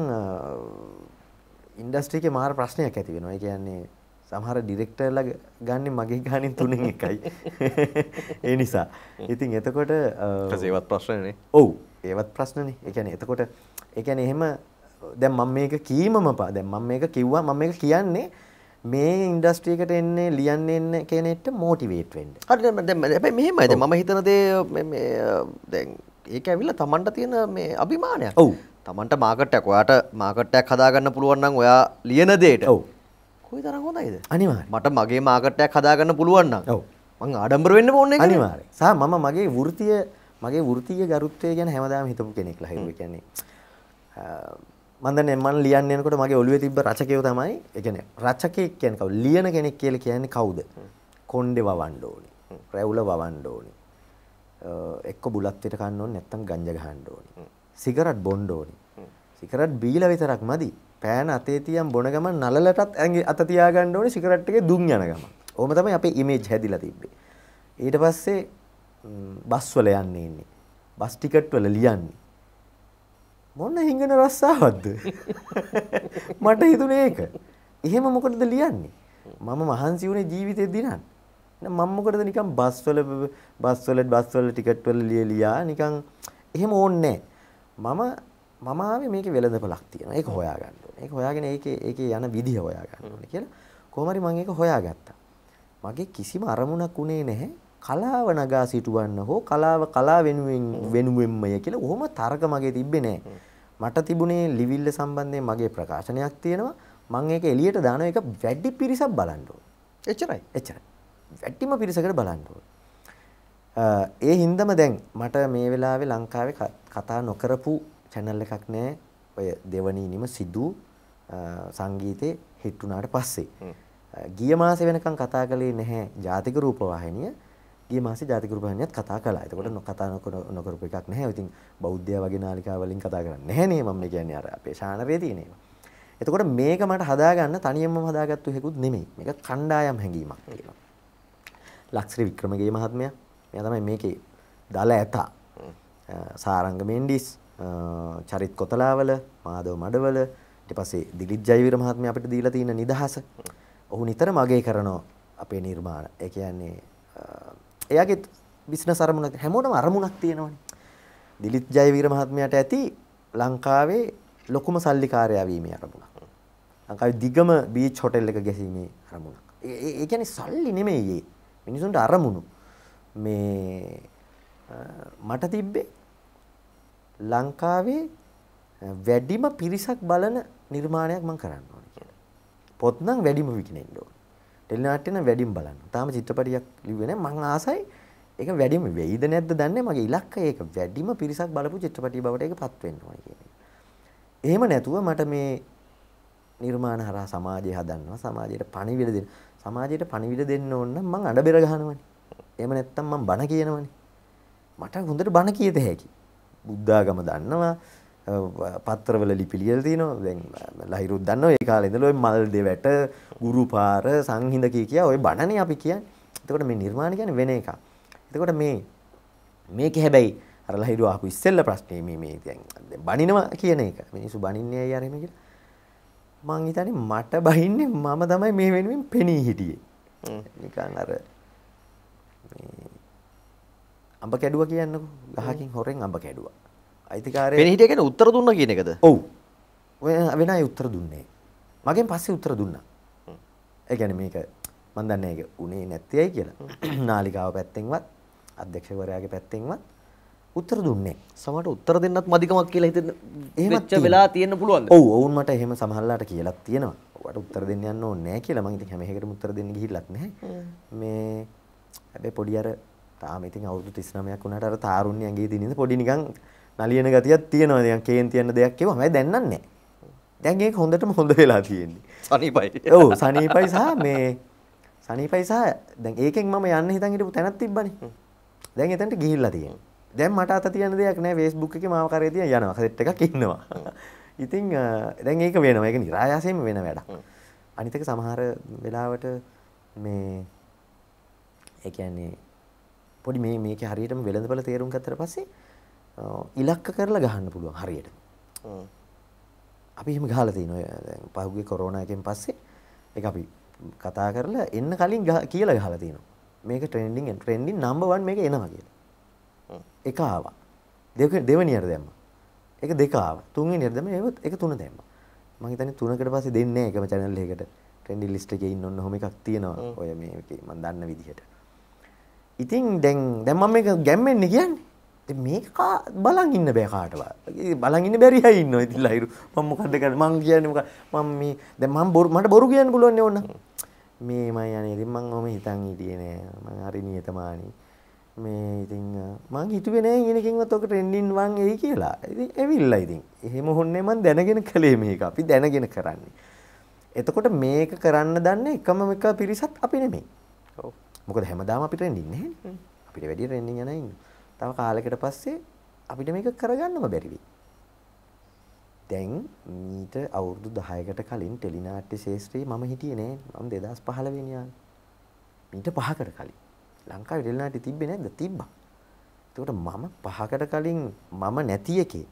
ඉන්ඩස්ට්‍රියේ මාර ප්‍රශ්නයක් ඇති වෙනවා. ඒ කියන්නේ සමහර ඩිරෙක්ටර්ලා ගන්න මගේ ගානින් තුනෙන් එකයි. [laughs] ඒ නිසා. ඉතින් එතකොට ඒවත් ප්‍රශ්නනේ. ඔව්. ඒවත් ප්‍රශ්නනේ. ඒ කියන්නේ එතකොට ඒ කියන්නේ එහෙම දැන් මම මේක කීමම පා දැන් මම මේක කිව්වා මම මේක කියන්නේ මේ ඉන්ඩස්ට්‍රි එකට එන්නේ ලියන්න එන්න කෙනෙක්ට මොටිවේට් වෙන්න. හරි දැන් හැබැයි මෙහෙමයි දැන් මම හිතන දේ මේ දැන් ඒක ඇවිල්ලා Tamanට තියෙන මේ අභිමානයක්. ඔව්. Tamanට මාකට් එකක් ඔයාට මාකට් එකක් හදාගන්න පුළුවන් නම් ඔයා ලියන දෙයට. ඔව්. කොයි තරම් හොඳයිද අනිවාර්ය මට මගේ මාකට්ටයක් හදාගන්න පුළුවන් නම් මං ආඩම්බර වෙන්න ඕනේ අනිවාර්ය සහ මම මගේ වෘතිය මගේ වෘතිය ගරුත්වය ගැන හැමදාම හිතපු කෙනෙක් ලහිරුව කියන්නේ මන්දන මන් ලියන්න එනකොට මගේ ඔළුවේ තිබ්බ රචකයෝ තමයි ඒ කියන්නේ රචකයෙක් කියන්නේ කවුද ලියන කෙනෙක් කියලා කියන්නේ කවුද කොණ්ඩේ වවන්න ඕනේ රැවුල වවන්න ඕනේ එක්ක බුලත් විතර කන්න ඕනේ නැත්නම් ගංජා ගහන්න ඕනේ සිගරට් බොන්න ඕනේ සිගරට් බීලා විතරක් මදි පෑන අතේ තියන් බොන ගමන් නලලටත් ඇඟේ අත තියාගන්න ඕනේ සිගරට් එකේ දුම් යන ගමන්. ඕම තමයි අපේ ඉමේජ් හැදිලා තිබ්බේ. ඊට පස්සේ බස් වල යන්න ඉන්නේ. බස් ටිකට් වල ලියන්නේ. මොන හිඟන රස්සාවක්ද? [laughs] මට හිතුනේ ඒක. එහෙම මොකටද ලියන්නේ? මම මහන්සි වුණේ ජීවිතේ දිනන්න. මම මොකටද නිකන් බස් වල බස් වල බස් වල ටිකට් වල ලියලා නිකන් එහෙම ඕන්නේ නැහැ. මම මම ආවේ මේකේ වෙළඳපළක් තියෙනවා. ඒක හොයාගන්න. ඒක හොයාගෙන ඒකේ ඒකේ යන විදිහ හොයා ගන්න ඕනේ කියලා කොහොම හරි මම ඒක හොයාගත්තා. මගේ කිසිම අරමුණක් උනේ නැහැ කලාව නගා සිටවන්න හෝ කලාව කලා වෙනුවෙන් වෙනුවෙන්මය කියලා කොහොම තර්ක මගේ තිබ්බේ නැහැ. මට තිබුණේ ලිවිල්ල සම්බන්ධයෙන් මගේ ප්‍රකාශනයක් තියෙනවා. මම ඒක එළියට දාන එක වැඩි පිරිසක් බලන්න එච්චරයි. එච්චරයි. වැඩිම පිරිසකට බලන්න ඒ හින්දම දැන් මට මේ වෙලාවේ ලංකාවේ කතා නොකරපු channel එකක් නැහැ ඔය දෙවනීනිම සිදු සංගීතේ හිට් වුණාට පස්සේ. ගිය මාසේ වෙනකන් කතා කළේ නැහැ ජාතික රූපවාහිනිය. ගිය මාසේ ජාතික රූපවාහිනියත් කතා කළා. ඒකට නොකතා නොකරපු එකක් නැහැ. ඉතින් බෞද්ධය වගේ නාලිකාවලින් කතා කරන්නේ නැහැ නේ මම කියන්නේ අර අපේ ශානරේ තියෙන ඒවා. එතකොට මේක මට හදාගන්න තනියම මම හදාගත්තු එකකුත් නෙමෙයි. මේක කණ්ඩායම් හැඟීමක් තියෙනවා. ලක්ෂ්‍රී වික්‍රමගේ මහත්මයා එයා තමයි මේකේ දල ඇතා. සාරංග මෙන්ඩිස් චරිත් කොතලාවල මාදව මඩවල ඊට පස්සේ දිලිත් ජයවීර මහත්මයා අපිට දීලා තියෙන නිදහස ඔහු නිතරම අගය කරනවා අපේ නිර්මාණ. ඒ කියන්නේ එයාගේ බිස්නස් අරමුණක් හැමෝටම අරමුණක් තියෙනවනේ. දිලිත් ජයවීර මහත්මයාට ඇති ලංකාවේ ලොකුම සල්ලිකාරයා වීමේ අරමුණක්. ලංකාවේ දිගම බීච් හොටෙල් එක ගැසීමේ අරමුණක්. ඒ කියන්නේ සල්ලි නෙමෙයි මිනිසුන්ට අරමුණු. මේ මට තිබ්බේ ලංකාවේ වැඩිම පිරිසක් බලන නිර්මාණයක් මම කරන්න ඕනේ කියලා. පොත් නම් වැඩිම විකිනෙන්න ඕනේ. ටෙලිනාට්‍ය නම් වැඩිම බලන්න. තාම චිත්‍රපටියක් ලිව්වේ නැහැ. මං ආසයි ඒක වැඩිම වෙයිද නැද්ද දන්නේ මගේ ඉලක්කය ඒක වැඩිම පිරිසක් බලපු චිත්‍රපටිය බවට ඒකපත් වෙන්න ඕනේ කියන එක. එහෙම නැතුව මට මේ නිර්මාණ හරහා සමාජය හදන්නවා. සමාජයට පණිවිඩ දෙන්න. සමාජයට පණිවිඩ දෙන්න ඕන නම් මං අඬ බෙර ගහනවනේ. එහෙම නැත්තම් මං බන කියනවනේ. මට හොඳට බන කියත හැකියි. බුද්ධාගම දන්නවා පත්‍රවල ලිපිලියල් තියෙනවා දැන් ලහිරුත් දන්නවා ඒ කාලේ ඉඳලා ඔය මල් දෙවැට ගුරුපාර සංහිඳ කිය කියා ඔය බණනේ අපි කියන්නේ එතකොට මේ නිර්මාණ කියන්නේ වෙන එකක් එතකොට මේ මේක හැබැයි අර ලහිරුව ආපු ඉස්සෙල්ල ප්‍රශ්නේ මේ මේ දැන් බණිනවා කියන එක මිනිස්සු බණින්නේ අය අරගෙන කියලා මං හිතන්නේ මට බහින්නේ මම තමයි මේ වෙනුවෙන් පෙනී හිටියේ නිකන් අර මේ අඹ කැඩුව කියන්නක ගහකින් හොරෙන් අඹ කැඩුව අයිතිකාරය හිටගෙන උත්තර දුන්න කියන එකද ඔවු ඔය වෙන උත්තර දුන්නේ මගෙන් පස්සේ උත්තර දුන්න ඒගැන මේක මන්දන්න එක උනේ නැත්තියයි කියලා [clears throat] නාලිකාව පැත්තෙන්වත් අධ්‍යක්ෂවරයාගේ පැත්තෙන්වත් උත්තර දුන්නේ සමට උත්තර දෙන්නත් මදිකමක් කියලා හිත ඒමච්ච වෙලා තියන්න පුළුවන් ඔව ඔවුන්මට එහෙම සමහල්ලාට කියලක් තියෙනවා වට උත්තර දෙන්න ඕන්නෑ කියලා මං ඉතින් හැම එකටම උත්තර දෙන්න ගිහිල්ලක් නැහැ මේ හැබැයි පොඩි අර තාම ඉතින් අවුරුදු 39ක් වුණාට අර තාරුණ්‍ය ඇඟේ දිනින්ද පොඩි නිකන් නලියන ගතියක් තියෙනවා. නිකන් කේන් තියන දෙයක් කිව්වම හැබැයි දැන් නෑ. දැන් ඒක හොඳටම හොඳ වෙලා තියෙන්නේ. සනීපයි. ඔව් සනීපයි සහ මේ සනීපයි සහ දැන් ඒකෙන් මම යන්න හිතන් හිටපු තැනක් තිබ්බනේ. දැන් එතනට ගිහිල්ලා තියෙනවා. දැන් මට අත තියන්න දෙයක් නෑ Facebook එකේ මාව කරේ තියන යනවා සෙට් එකක් ඉන්නවා. ඉතින් දැන් ඒක වෙනවා. ඒක નિરાයාසයෙන්ම වෙන වැඩක්. අනිත් එක සමහර වෙලාවට මේ ඒ කියන්නේ පොඩි මේ මේක හරියටම වෙළඳපළ තේරුම් ගත්තට පස්සේ ඉලක්ක කරලා ගහන්න පුළුවන් හරියට. අපි එහෙම ගහලා තිනවා දැන් පහුගිය කොරෝනා එකෙන් පස්සේ ඒක අපි කතා කරලා එන්න කලින් කියලා ගහලා තිනවා. මේක ට්‍රෙන්ඩින් ට්‍රෙන්ඩින් නම්බර් 1 මේක එනවා කියලා. එක ආවා. දෙවෙනියට දැම්මා. ඒක දෙක ආවා. තුන්වෙනියට දැම්මා ඒක තුන දැම්මා. මම හිතන්නේ තුනකට පස්සේ දෙන්නේ නැහැ එකම channel එකකට. ට්‍රෙන්ඩින් ලිස්ට් එකේ ඉන්න ඔන්න ඔහොම එකක් තියෙනවා. ඔය මේ මම දන්න විදිහට. ඉතින් දැන් දැන් මම මේක ගැම්මෙන්න කියන්නේ. මේක බලන් ඉන්න බෑ කාටවත්. බලන් ඉන්න බැරි අය ඉන්නවා ඉතින් ලයිරු. මම මොකද්ද කරන්නේ? මං කියන්නේ මොකක්? මම මේ දැන් මම බොරු මට බොරු කියන්න පුළුවන් නේ ඕන. මේ මම යන්නේ ඉතින් මං ඔහම හිතන් හිටියේ නෑ. මං හරි නියතමානී. මේ ඉතින් මං හිතුවේ නෑ ඉගෙනකින්වත් ඔක ට්‍රෙන්ඩින් වන් එයි කියලා. ඉතින් ඇවිල්ලා ඉතින්. එහෙම හොන්නේ මං දැනගෙන කළේ මේක. අපි දැනගෙන කරන්නේ. එතකොට මේක කරන්න දන්න එකම එක පිරිසක් අපි නෙමෙයි. ඔව්. මොකද හැමදාම අපි ට්‍රෙන්ඩින් නැහැ අපිට වැඩි ට්‍රෙන්ඩින් යන ඉන්න. තව කාලයකට පස්සේ අපිට මේක කරගන්නම බැරි වෙයි. දැන් මීට අවුරුදු 10කට කලින් ටෙලිනාට්‍ය ශාස්ත්‍රයේ මම හිටියේ නෑ. මම 2015 වෙනියා. මීට 5කට කලින් ලංකාවේ ටෙලිනාට්‍ය තිබ්බේ නැද්ද? තිබ්බා. එතකොට මම 5කට කලින් මම නැති එකේ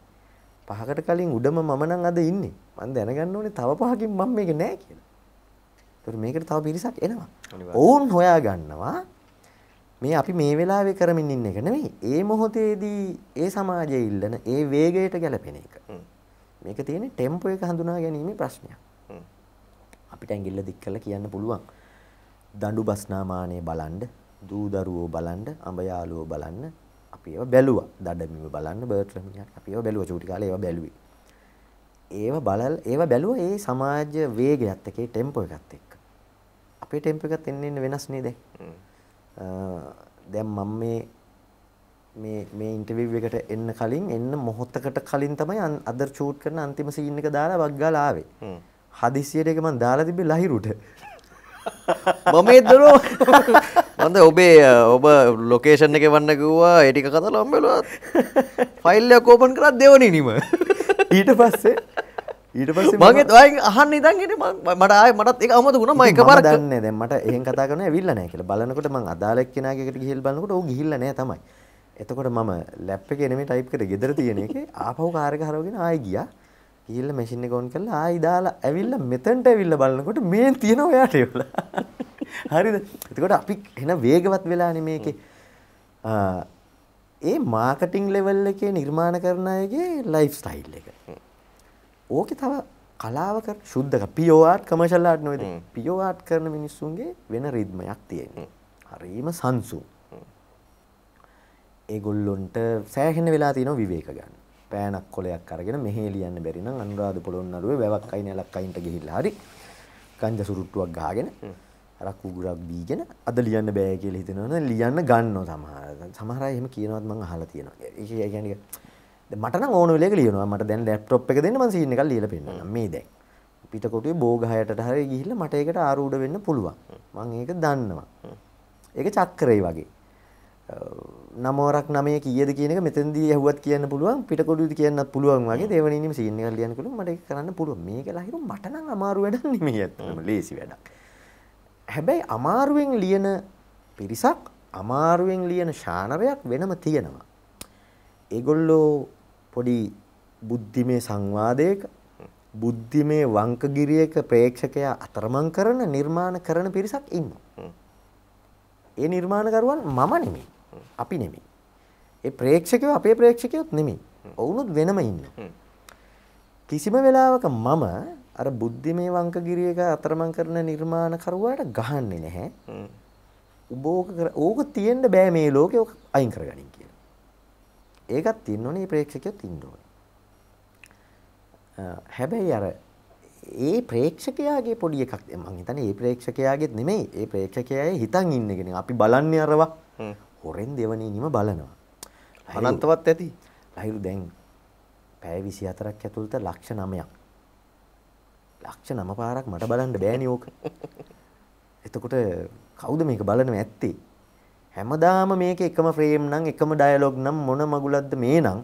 පහකට කලින් උඩම මම නම් අද ඉන්නේ. මම දැනගන්න ඕනේ තව පහකින් මම මේක නෑ කියලා. ඒතර මේකට තව පිරිසක් එනවා. ඔවුන් හොයා ගන්නවා මේ අපි මේ වෙලාවේ කරමින් ඉන්න එක නෙවෙයි. ඒ මොහොතේදී ඒ සමාජයේ ඉල්ලන ඒ වේගයට ගැලපෙන එක. මේක තියෙන ටෙම්පෝ එක හඳුනා ගැනීමේ ප්‍රශ්නයක්. අපිට ඇඟිල්ල දික් කරලා කියන්න පුළුවන්. දඬු බස්නාමානේ බලන්න, දූ දරුවෝ බලන්න, අඹ යාළුවෝ බලන්න, අපි ඒවා බැලුවා. දඩමිම බලන්න, බර්ට්‍රමියක් අපි ඒවා බැලුවා. චූටි කාලේ ඒවා බැලුවේ. ඒවා බලල් ඒවා බැලුවා ඒ සමාජ වේගයත් එක්ක, ටෙම්පෝ එකත් එක්ක. අපේ ටෙම්ප එකත් එන්න එන්න වෙනස් නේ දැන්. දැන් මම මේ මේ මේ ඉන්ටර්විව් එකට එන්න කලින් එන්න මොහොතකට කලින් තමයි අදර් ෂූට් කරන අන්තිම සීන් එක දාලා වක් ගාලා ආවේ. හදිසියට ඒක මම දාලා තිබ්බේ ලහිරුට. [laughs] මම එද්දරෝ මන්ද ඔබේ ඔබ ලොකේෂන් එකේ වන්න කිව්වා ඒ ටික කතා ලම්බෙලුවා ෆයිල් එක ඕපන් කරා දෙවණිනිම. ඊට පස්සේ ඊට පස මගේ දයි අහන්න ඉදන්ගෙන මට ආය මටත් එක අමතු වුණ ම එක පර දන්න දැ මට ඒ කතාන විල්ලනෑ කියල බලනකොට ම අදාලක් කෙනගකට ගිහිල් බලකට ඔ ගිල්ලනෑ තමයි එතකොට මම ලැප්ප කෙනෙම ටයිප්කට ගෙදර තියෙන එක ආපහු කාරක හරගෙන ආය ගිය ඉල්ල මැසිින්න ගොන් කල ආයිදාලා ඇවිල්ල මෙතැන්ට ඇවිල්ල බලන්නකොට මේ තියෙන ඔයාට එවල හරිද එතකොට අපි එන වේගවත් වෙලාන මේක ඒ මාකටිං ලෙවල්ල එක නිර්මාණ කරණයගේ ලයිෆ් ස්ටයිල් එක ඕක තව කලාවක ශුද්ධක පියෝආට් කමශල්ලාට නොවද පියෝආට් කරන මිනිස්සුන්ගේ වෙන රිද්මයක් තියෙන්නේ. හරීම සංසුම්. ඒගොල්ලොන්ට සෑහෙන වෙලා තියන විවේක ගන්න පෑනක් කොලයක් අරගෙන මෙහේ ලියන්න බැරින අනුරාධ පොළොන්නරුව වැවක් අයින ලක් අයින්ට ගිහිල්ලා හරි කංජ සුරුට්ටුවක් ගාගෙන අරක් උගුරක් බීගෙන අද ලියන්න බෑ කියලා හිතනවනේ ලියන්න ගන්නව සමහර සමහර අය එහෙම කියනවත් මම අහලා තියෙනවා. ඒ කියන්නේ මටන ඕන වෙලේ ලියනවා මට දැන් ලැප්ටොප් එක දෙන්න මම සීන් එකක් ලියලා පෙන්නන්නම් මේ දැන් පිටකොටුවේ බෝග 6ට හරි ගිහිල්ලා මට ඒකට ආරූඪ වෙන්න පුළුවන් මම ඒක දන්නවා ඒක චක්‍රේ වගේ නමෝරක් නමය කීයද කියන එක මෙතෙන්දී ඇහුවත් කියන්න පුළුවන් පිටකොටුවේදී කියන්නත් පුළුවන් වගේ දේවණීනිම සීන් එකක් ලියන්න පුළුවන් මට ඒක කරන්න පුළුවන් මේක ලහිරු මට නම් අමාරු වැඩක් නෙමෙයි අත්තම ලේසි වැඩක් හැබැයි අමාරුවෙන් ලියන පිරිසක් අමාරුවෙන් ලියන ශානරයක් වෙනම තියෙනවා ඒගොල්ලෝ පොඩි බුද්ධිමේ සංවාදයක බුද්ධිමේ වංකගිරියක ප්‍රේක්ෂකයා අතරමං කරන නිර්මාණ කරන පිරිසක් ඉන්නවා. ඒ නිර්මාණකරුවන් මම නෙමෙයි. අපි නෙමෙයි. ඒ ප්‍රේක්ෂකයෝ අපේ ප්‍රේක්ෂකයොත් නෙමෙයි. ඔවුනුත් වෙනම ඉන්නවා. කිසිම වෙලාවක මම අර බුද්ධිමේ වංකගිරියක අතරමං කරන නිර්මාණකරුවාට ගහන්නේ නැහැ. උබෝක ඕක තියෙන්න බෑ මේ ලෝකේ අයින් කරගනින් කියලා. ඒකත් තියෙන්න ඕනේ ප්‍රේක්ෂකයොත් ඉන්න ඕනේ. හැබැයි අර ඒ ප්‍රේක්ෂකයාගේ පොඩි එකක් මම හිතන්නේ ඒ ප්‍රේක්ෂකයාගෙත් නෙමෙයි ඒ ප්‍රේක්ෂකයාගේ හිතන් ඉන්න කෙනෙක්. අපි බලන්නේ අරවා. හොරෙන් දෙවණීනිම බලනවා. අනන්තවත් ඇති. ලහිරු දැන් පැය 24ක් ඇතුළත ලක්ෂ 9ක්. ලක්ෂ 9 පාරක් මට බලන්න බෑනේ ඕක. [laughs] එතකොට කවුද මේක බලනව ඇත්තේ? හැමදාම මේක එකම ෆ්‍රේම් නම් එකම ඩයලොග් නම් මොන මගුලක්ද මේ නම්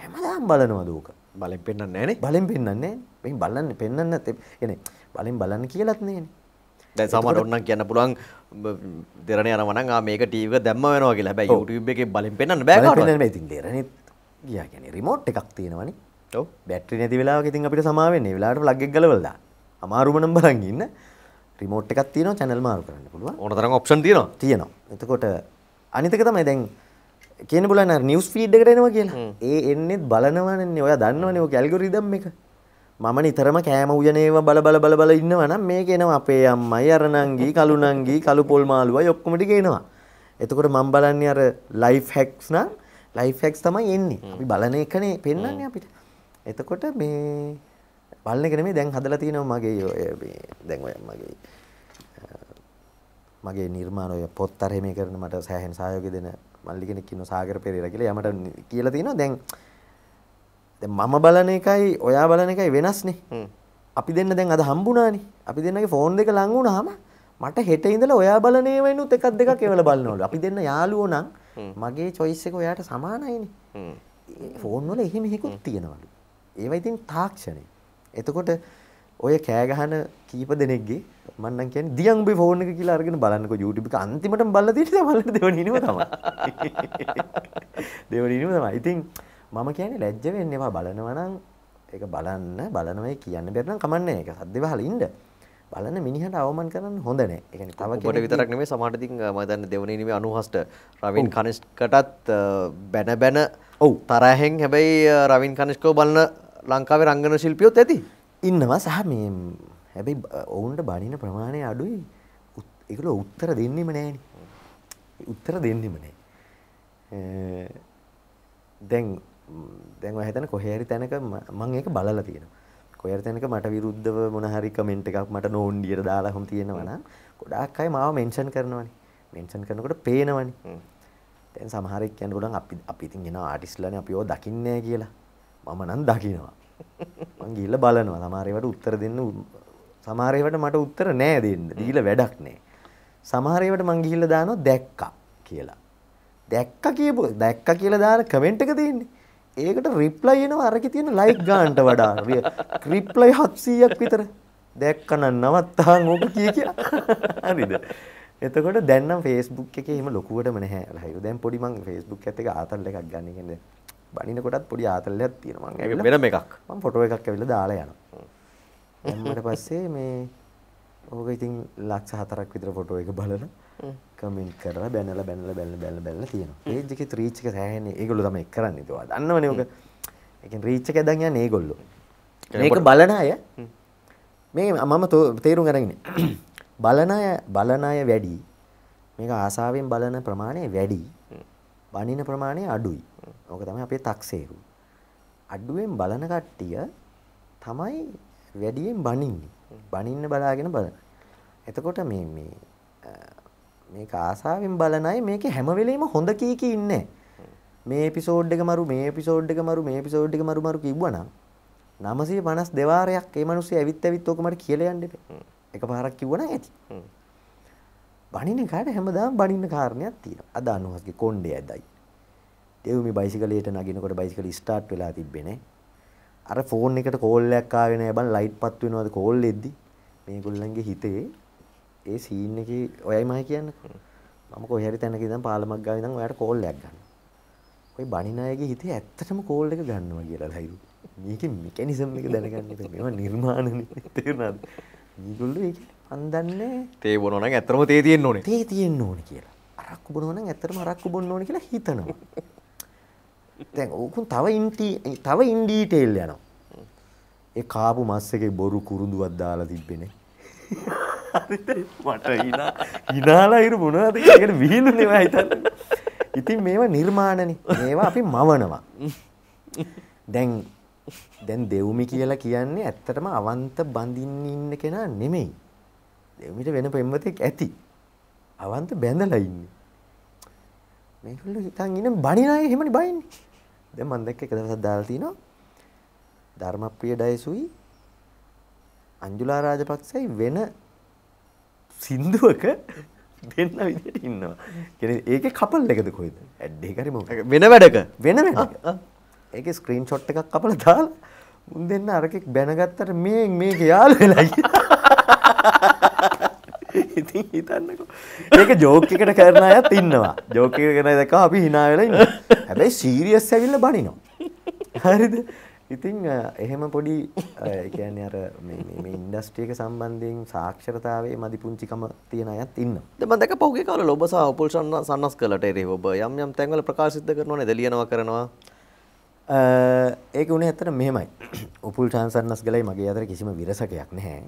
හැමදාම බලනවද ඕක බලෙන් පෙන්වන්නේ නැහනේ බලෙන් පෙන්වන්නේ නැහැ මේ බලන්න පෙන්වන්න එනේ බලෙන් බලන්න කියලාත් නෑනේ දැන් සමහර ඕනනම් කියන්න පුළුවන් දෙරණ යනවා නම් ආ මේක ටීවී එක දැම්ම වෙනවා කියලා හැබැයි YouTube එකේ බලෙන් පෙන්වන්න බෑ කාටවත් බලෙන් පෙන්වන්න බෑ ඉතින් දෙරණෙත් ගියා කියන්නේ රිමෝට් එකක් තියෙනවනේ ඔව් බැටරි නැති වෙලාවක ඉතින් අපිට සමා වෙන්නේ වෙලාවට ප්ලග් එක ගලවලා දාන්න අමාරුම නම් බලන් ඉන්න රිමෝට් එකක් තියෙනවා channel මාරු කරන්න පුළුවන්. ඕන තරම් option තියෙනවා. තියෙනවා. එතකොට අනිතක තමයි දැන් කියන බලන්න නිවස් ෆීඩ් එකට එනවා කියලා. ඒ එන්නේ බලනවනේ ඔයා දන්නවනේ ඔක ඇල්ගොරිතම් එක. මම නිතරම කෑම උයනේව බල බල බල බල ඉන්නවා නම් මේක එනවා අපේ අම්මයි අර නංගී කළු නංගී කළු පොල් මාළුවයි ඔක්කොම ටික එනවා. එතකොට මම බලන්නේ අර ලයිෆ් හැක්ස් නම් ලයිෆ් හැක්ස් තමයි එන්නේ. අපි බලන එකනේ පෙන්වන්නේ අපිට. එතකොට මේ බලන එක නෙමෙයි දැන් හදලා තියෙනවා මගේ මේ දැන් ඔය මගේ මගේ නිර්මාණ ඔය පොත් අරහෙමේ කරන මට සෑහෙන සහයෝගය දෙන මල්ලි කෙනෙක් ඉන්නවා සාගර පෙරේරා කියලා. යමට කියලා තියෙනවා දැන් දැන් මම බලන එකයි ඔයා බලන එකයි වෙනස්නේ. අපි දෙන්න දැන් අද හම්බුණානේ. අපි දෙන්නගේ ෆෝන් දෙක ලඟ වුණාම මට හෙට ඉඳලා ඔයා බලන ඒවෙනුත් එකක් දෙකක් එවල බලනවලු. අපි දෙන්න යාළුවෝ නම් මගේ choice එක ඔයාට සමානයිනේ. ෆෝන් වල එහෙම හිකුත් තියෙනවලු. ඒවා ඉතින් තාක්ෂණේ. එතකොට ඔය කෑ ගහන කීප දෙනෙක්ගේ මම නම් කියන්නේ දියන් උඹේ ෆෝන් එක කියලා අරගෙන බලන්නකෝ YouTube එක අන්තිමටම බලලා තියෙන්නේ බලන්න දෙවන ඉනුව තමයි. [laughs] දෙවන ඉනුව [laughs] තමයි. ඉතින් මම කියන්නේ ලැජ්ජ වෙන්න එපා බලනවා නම් ඒක බලන්න බලනවා කියන්න බැරි නම් කමන්නේ ඒක. සද්දේ වහලා ඉන්න. බලන්න මිනිහට අවමන් කරන්න හොඳ නෑ. ඒ කියන්නේ තව කෙනෙකුට විතරක් නෙමෙයි සමහරට ඉතින් මම දන්නේ දෙවනේ නෙමෙයි 98ට රවින් කනිෂ්කටත් බැන බැන ඔව් තරහෙන් හැබැයි රවින් කනිෂ්කව බලන ලංකාවේ රංගන ශිල්පියොත් ඇති ඉන්නවා සහ මේ හැබැයි ඔවුන්ට බනින ප්‍රමාණය අඩුයි එකල උත්තර දෙන්නෙම නෑන උත්තර දෙන්නෙම නෑ දැන් දැන් හැතන කොහරි තැනක මං ඒක බලල තියෙන කොයර තැනක මට විරුද්ධව මොනහරි කමෙන්ට් එකක් මට නෝන්ඩියට දාලාහම තියෙනවන ගොඩක් අයි මාව මෙන්ෂන් කරනවනි මෙන්ෂන් කරනකොට පේනවනි තැන් සමහරක් යන්න ගොඩන් අපි අපි ඉතින් එෙන ආටිස්ලන අපිෝ දකින්නේ කියලා මම නම් දකිනවා. මං ගිහිල්ලා බලනවා. සමහර ඒවාට උත්තර දෙන්න සමහර ඒවාට මට උත්තර නෑ දෙන්න. දීලා වැඩක් නෑ. සමහර ඒවාට මං ගිහිල්ලා දානවා දැක්කා කියලා. දැක්කා කියපු දැක්කා කියලා දාන කමෙන්ට් එක තියෙන්නේ. ඒකට රිප්ලයි එනවා අරකේ තියෙන ලයික් ගන්නට වඩා. රිප්ලයි 700ක් විතර. දැක්කනම් නවත්තාන් ඕක කිය කියා. හරිද? එතකොට දැන්නම් ෆේස්බුක් එකේ එහෙම ලොකුවටම නැහැ. හරි. දැන් පොඩි මං ෆේස්බුක් එකත් එක ආතල් එකක් ගන්න කියන්නේ බනිනකොටත් පොඩි ආතල්ලයක් තියෙනවා මම ඇවිල්ලා වෙනම එකක් මම ෆොටෝ එකක් ඇවිල්ලා දාලා යනවා එම්මට පස්සේ මේ ඕක ඉතින් ලක්ෂ 4ක් විතර ෆොටෝ එක බලන කමෙන්ට් කරලා බැනලා බැනලා බැනලා බැනලා බැනලා තියෙනවා පේජ් එකේ රීච් එක සෑහෙන්නේ ඒගොල්ලෝ තමයි කරන්නේ ඒවා දන්නවනේ ඕක ඒ කියන්නේ රීච් එක දැන් යන්නේ ඒගොල්ලෝ මේක බලන අය මේ මම තේරුම් අරගෙන [clears throat] බලන අය බලන අය වැඩි මේක ආසාවෙන් බලන ප්‍රමාණය වැඩි බනින ප්‍රමාණය අඩුයි ඕක තමයි අපේ තක්සේරු. අඩුවෙන් බලන කට්ටිය තමයි වැඩියෙන් බනින්නේ. බනින්න බලාගෙන බලන. එතකොට මේ මේ මේක ආසාවෙන් බලනයි මේකේ හැම වෙලෙම හොඳ කී කී ඉන්නේ. මේ එපිසෝඩ් එක මරු මේ එපිසෝඩ් එක මරු මේ එපිසෝඩ් එක මරු මරු කිව්වනම් 952 වාරයක් ඒ මිනිස්සු ඇවිත් ඇවිත් ඕක මට කියලා යන්න එපා. එකපාරක් කිව්වනම් ඇති. බනින කාට හැමදාම බනින්න කාරණයක් තියෙනවා. අද අනුහස්ගේ කොණ්ඩේ ඇදයි. ඒව මේ බයිසිකලයට නගිනකොට බයිසිකල ස්ටාර්ට් වෙලා තිබ්බේ අර ෆෝන් එකට කෝල් එකක් ආවේ නෑ බං ලයිට් පත් වෙනවද කෝල් එද්දි මේගොල්ලන්ගේ හිතේ ඒ සීන් එකේ ඔයයි මම කියන්නේ මම කොහේ හරි තැනක ඉඳන් පාලමක් ගාව ඉඳන් ඔයාට කෝල් එකක් ගන්න. ඔය බණින අයගේ හිතේ ඇත්තටම කෝල් එක ගන්නවා කියලා ලයිරු. මේකේ මෙකැනිසම් එක දැනගන්න ඕනේ. මේවා නිර්මාණනේ තේරුණාද? මේගොල්ලෝ ඒක අන්දන්නේ තේ බොනවා නම් ඇත්තටම තේ තියෙන්න ඕනේ. තේ තියෙන්න ඕනේ කියලා. අරක්කු බොනවා නම් ඇත්තටම අරක්කු බොන්න ඕනේ කියලා හිතනවා. දැන් ඕකුන් තව ඉන්ටි තව ඉන් ඩීටේල් යනවා. ඒ කාපු මස් එකේ බොරු කුරුඳුවක් දාලා තිබ්බනේ. මට hina hinaලා ඉර මොනවද කියලා විහිළුනේ මම හිතන්නේ. ඉතින් මේවා නිර්මාණනේ. මේවා අපි මවනවා. දැන් දැන් දෙව්මි කියලා කියන්නේ ඇත්තටම අවන්ත බඳින්න ඉන්න කෙනා නෙමෙයි. දෙව්මිට වෙන පෙම්වතෙක් ඇති. අවන්ත බැඳලා ඉන්නේ. මේගොල්ලෝ හිතන් ඉන්න බණිනාය එහෙමනේ බයින්නේ. දැන් මම දැක්ක එක දවසක් දාලා තිනවා ධර්මප්‍රිය ඩයසුයි අංජුලා රාජපක්ෂයි වෙන සින්දුවක දෙන්න විදිහට ඉන්නවා. කියන්නේ ඒකේ කපල් එකද කොහෙද? ඇඩ් එකේ හරි මොකක් වෙන වැඩක වෙන වැඩක. ඒකේ ස්ක්‍රීන්ෂොට් එකක් කපලා දාලා මුන් දෙන්න අරකෙක් බැනගත්තට මේ මේක යාළු වෙලා ඉතින් හිතන්නකෝ. ඒක ජෝක් එකට කරන අයත් ඉන්නවා. ජෝක් එකකට කරන දැක්කම අපි hina වෙලා ඉන්නවා. හැබැයි සීරියස් ඇවිල්ල බනිනවා හරිද ඉතිං එහෙම පොඩි එකන අර ඉන්ඩස්ට්‍රියක සම්බන්ධයෙන් සාක්ෂරතාවේ මදි පුංචිකම තියෙන අයත් ඉන්න දෙමදක පෞග කාල ලොබ සහපුල්ෂන් සන්නස් කලට එරේ ඔබ යම් යම් තැන්වල ප්‍රකාශිත කරනවා දෙලියනවා කරනවා ඒක උනේ ඇත්තට මෙහෙමයි උපුල් ශාන්සන්නස් ගලයි මගේ අතර කිසිම විරසකයක් නැහැ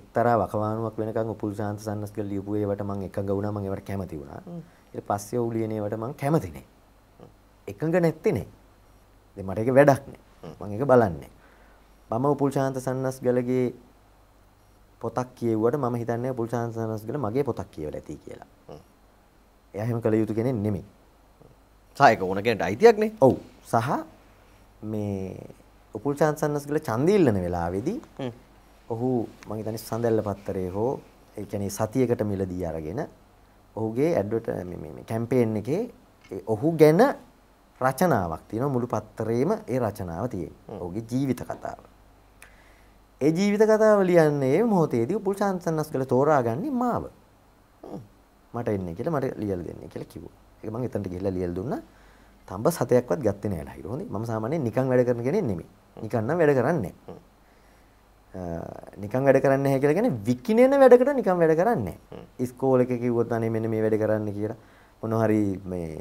එක්තරා වකවානුවක් වෙනකන් උපුල් ශාන්ත සන්නස් ගල ලියපු ඒවට මම එකඟ වුණා මම ඒවට කැමති වුණා ඊට පස්සේ උලියනේවට මම කැමති නෑ එකඟ නැත්තේ නේ. දැන් මට ඒක වැඩක් නේ. මම ඒක බලන්නේ. මම උපුල් ශාන්ත සන්නස් ගලගේ පොතක් කියවුවට මම හිතන්නේ පුල්සාන් සනස්ගල මගේ පොතක් කියවලා ඇති කියලා. එයා එහෙම කළ යුතු කෙනෙක් නෙමෙයි. සායක ඕන කෙනට අයිතියක් නේ. ඔව්. සහ මේ උපුල්සාන් සනස්ගල ඡන්දීල්ලන වෙලාවේදී ඔහු මම හිතන්නේ සඳැල්ල පත්තරේ හෝ ඒ කියන්නේ සතියකට මිලදී අරගෙන ඔහුගේ ඇඩ්වර්ට මේ මේ කැම්පේන් එකේ ඔහු ගැන රචනාවක් තියෙනවා මුළු පත්තරේම ඒ රචනාව තියෙන්නේ. ඔහුගේ ජීවිත කතාව. ඒ ජීවිත කතාව ලියන්නේ මොහොතේදී පුල්චාන්සන්නස් කියලා තෝරාගන්නේ මාව. මට එන්නේ කියලා මට ලියලා දෙන්න කියලා කිව්වා. ඒක මම එතනට ගිහිල්ලා ලියලා දුන්නා. තඹ සතයක්වත් ගත්තේ නෑ ලහිර. හොඳයි. මම සාමාන්‍යයෙන් නිකන් වැඩ කරන කෙනෙක් නෙමෙයි. නිකන් නම් වැඩ කරන්නේ නිකන් වැඩ කරන්නේ නැහැ කියලා කියන්නේ විකිනෙන වැඩකට නිකන් වැඩ කරන්නේ නැහැ. ඉස්කෝලේ කිව්වොත් අනේ මෙන්න මේ වැඩ කරන්න කියලා මොන හරි මේ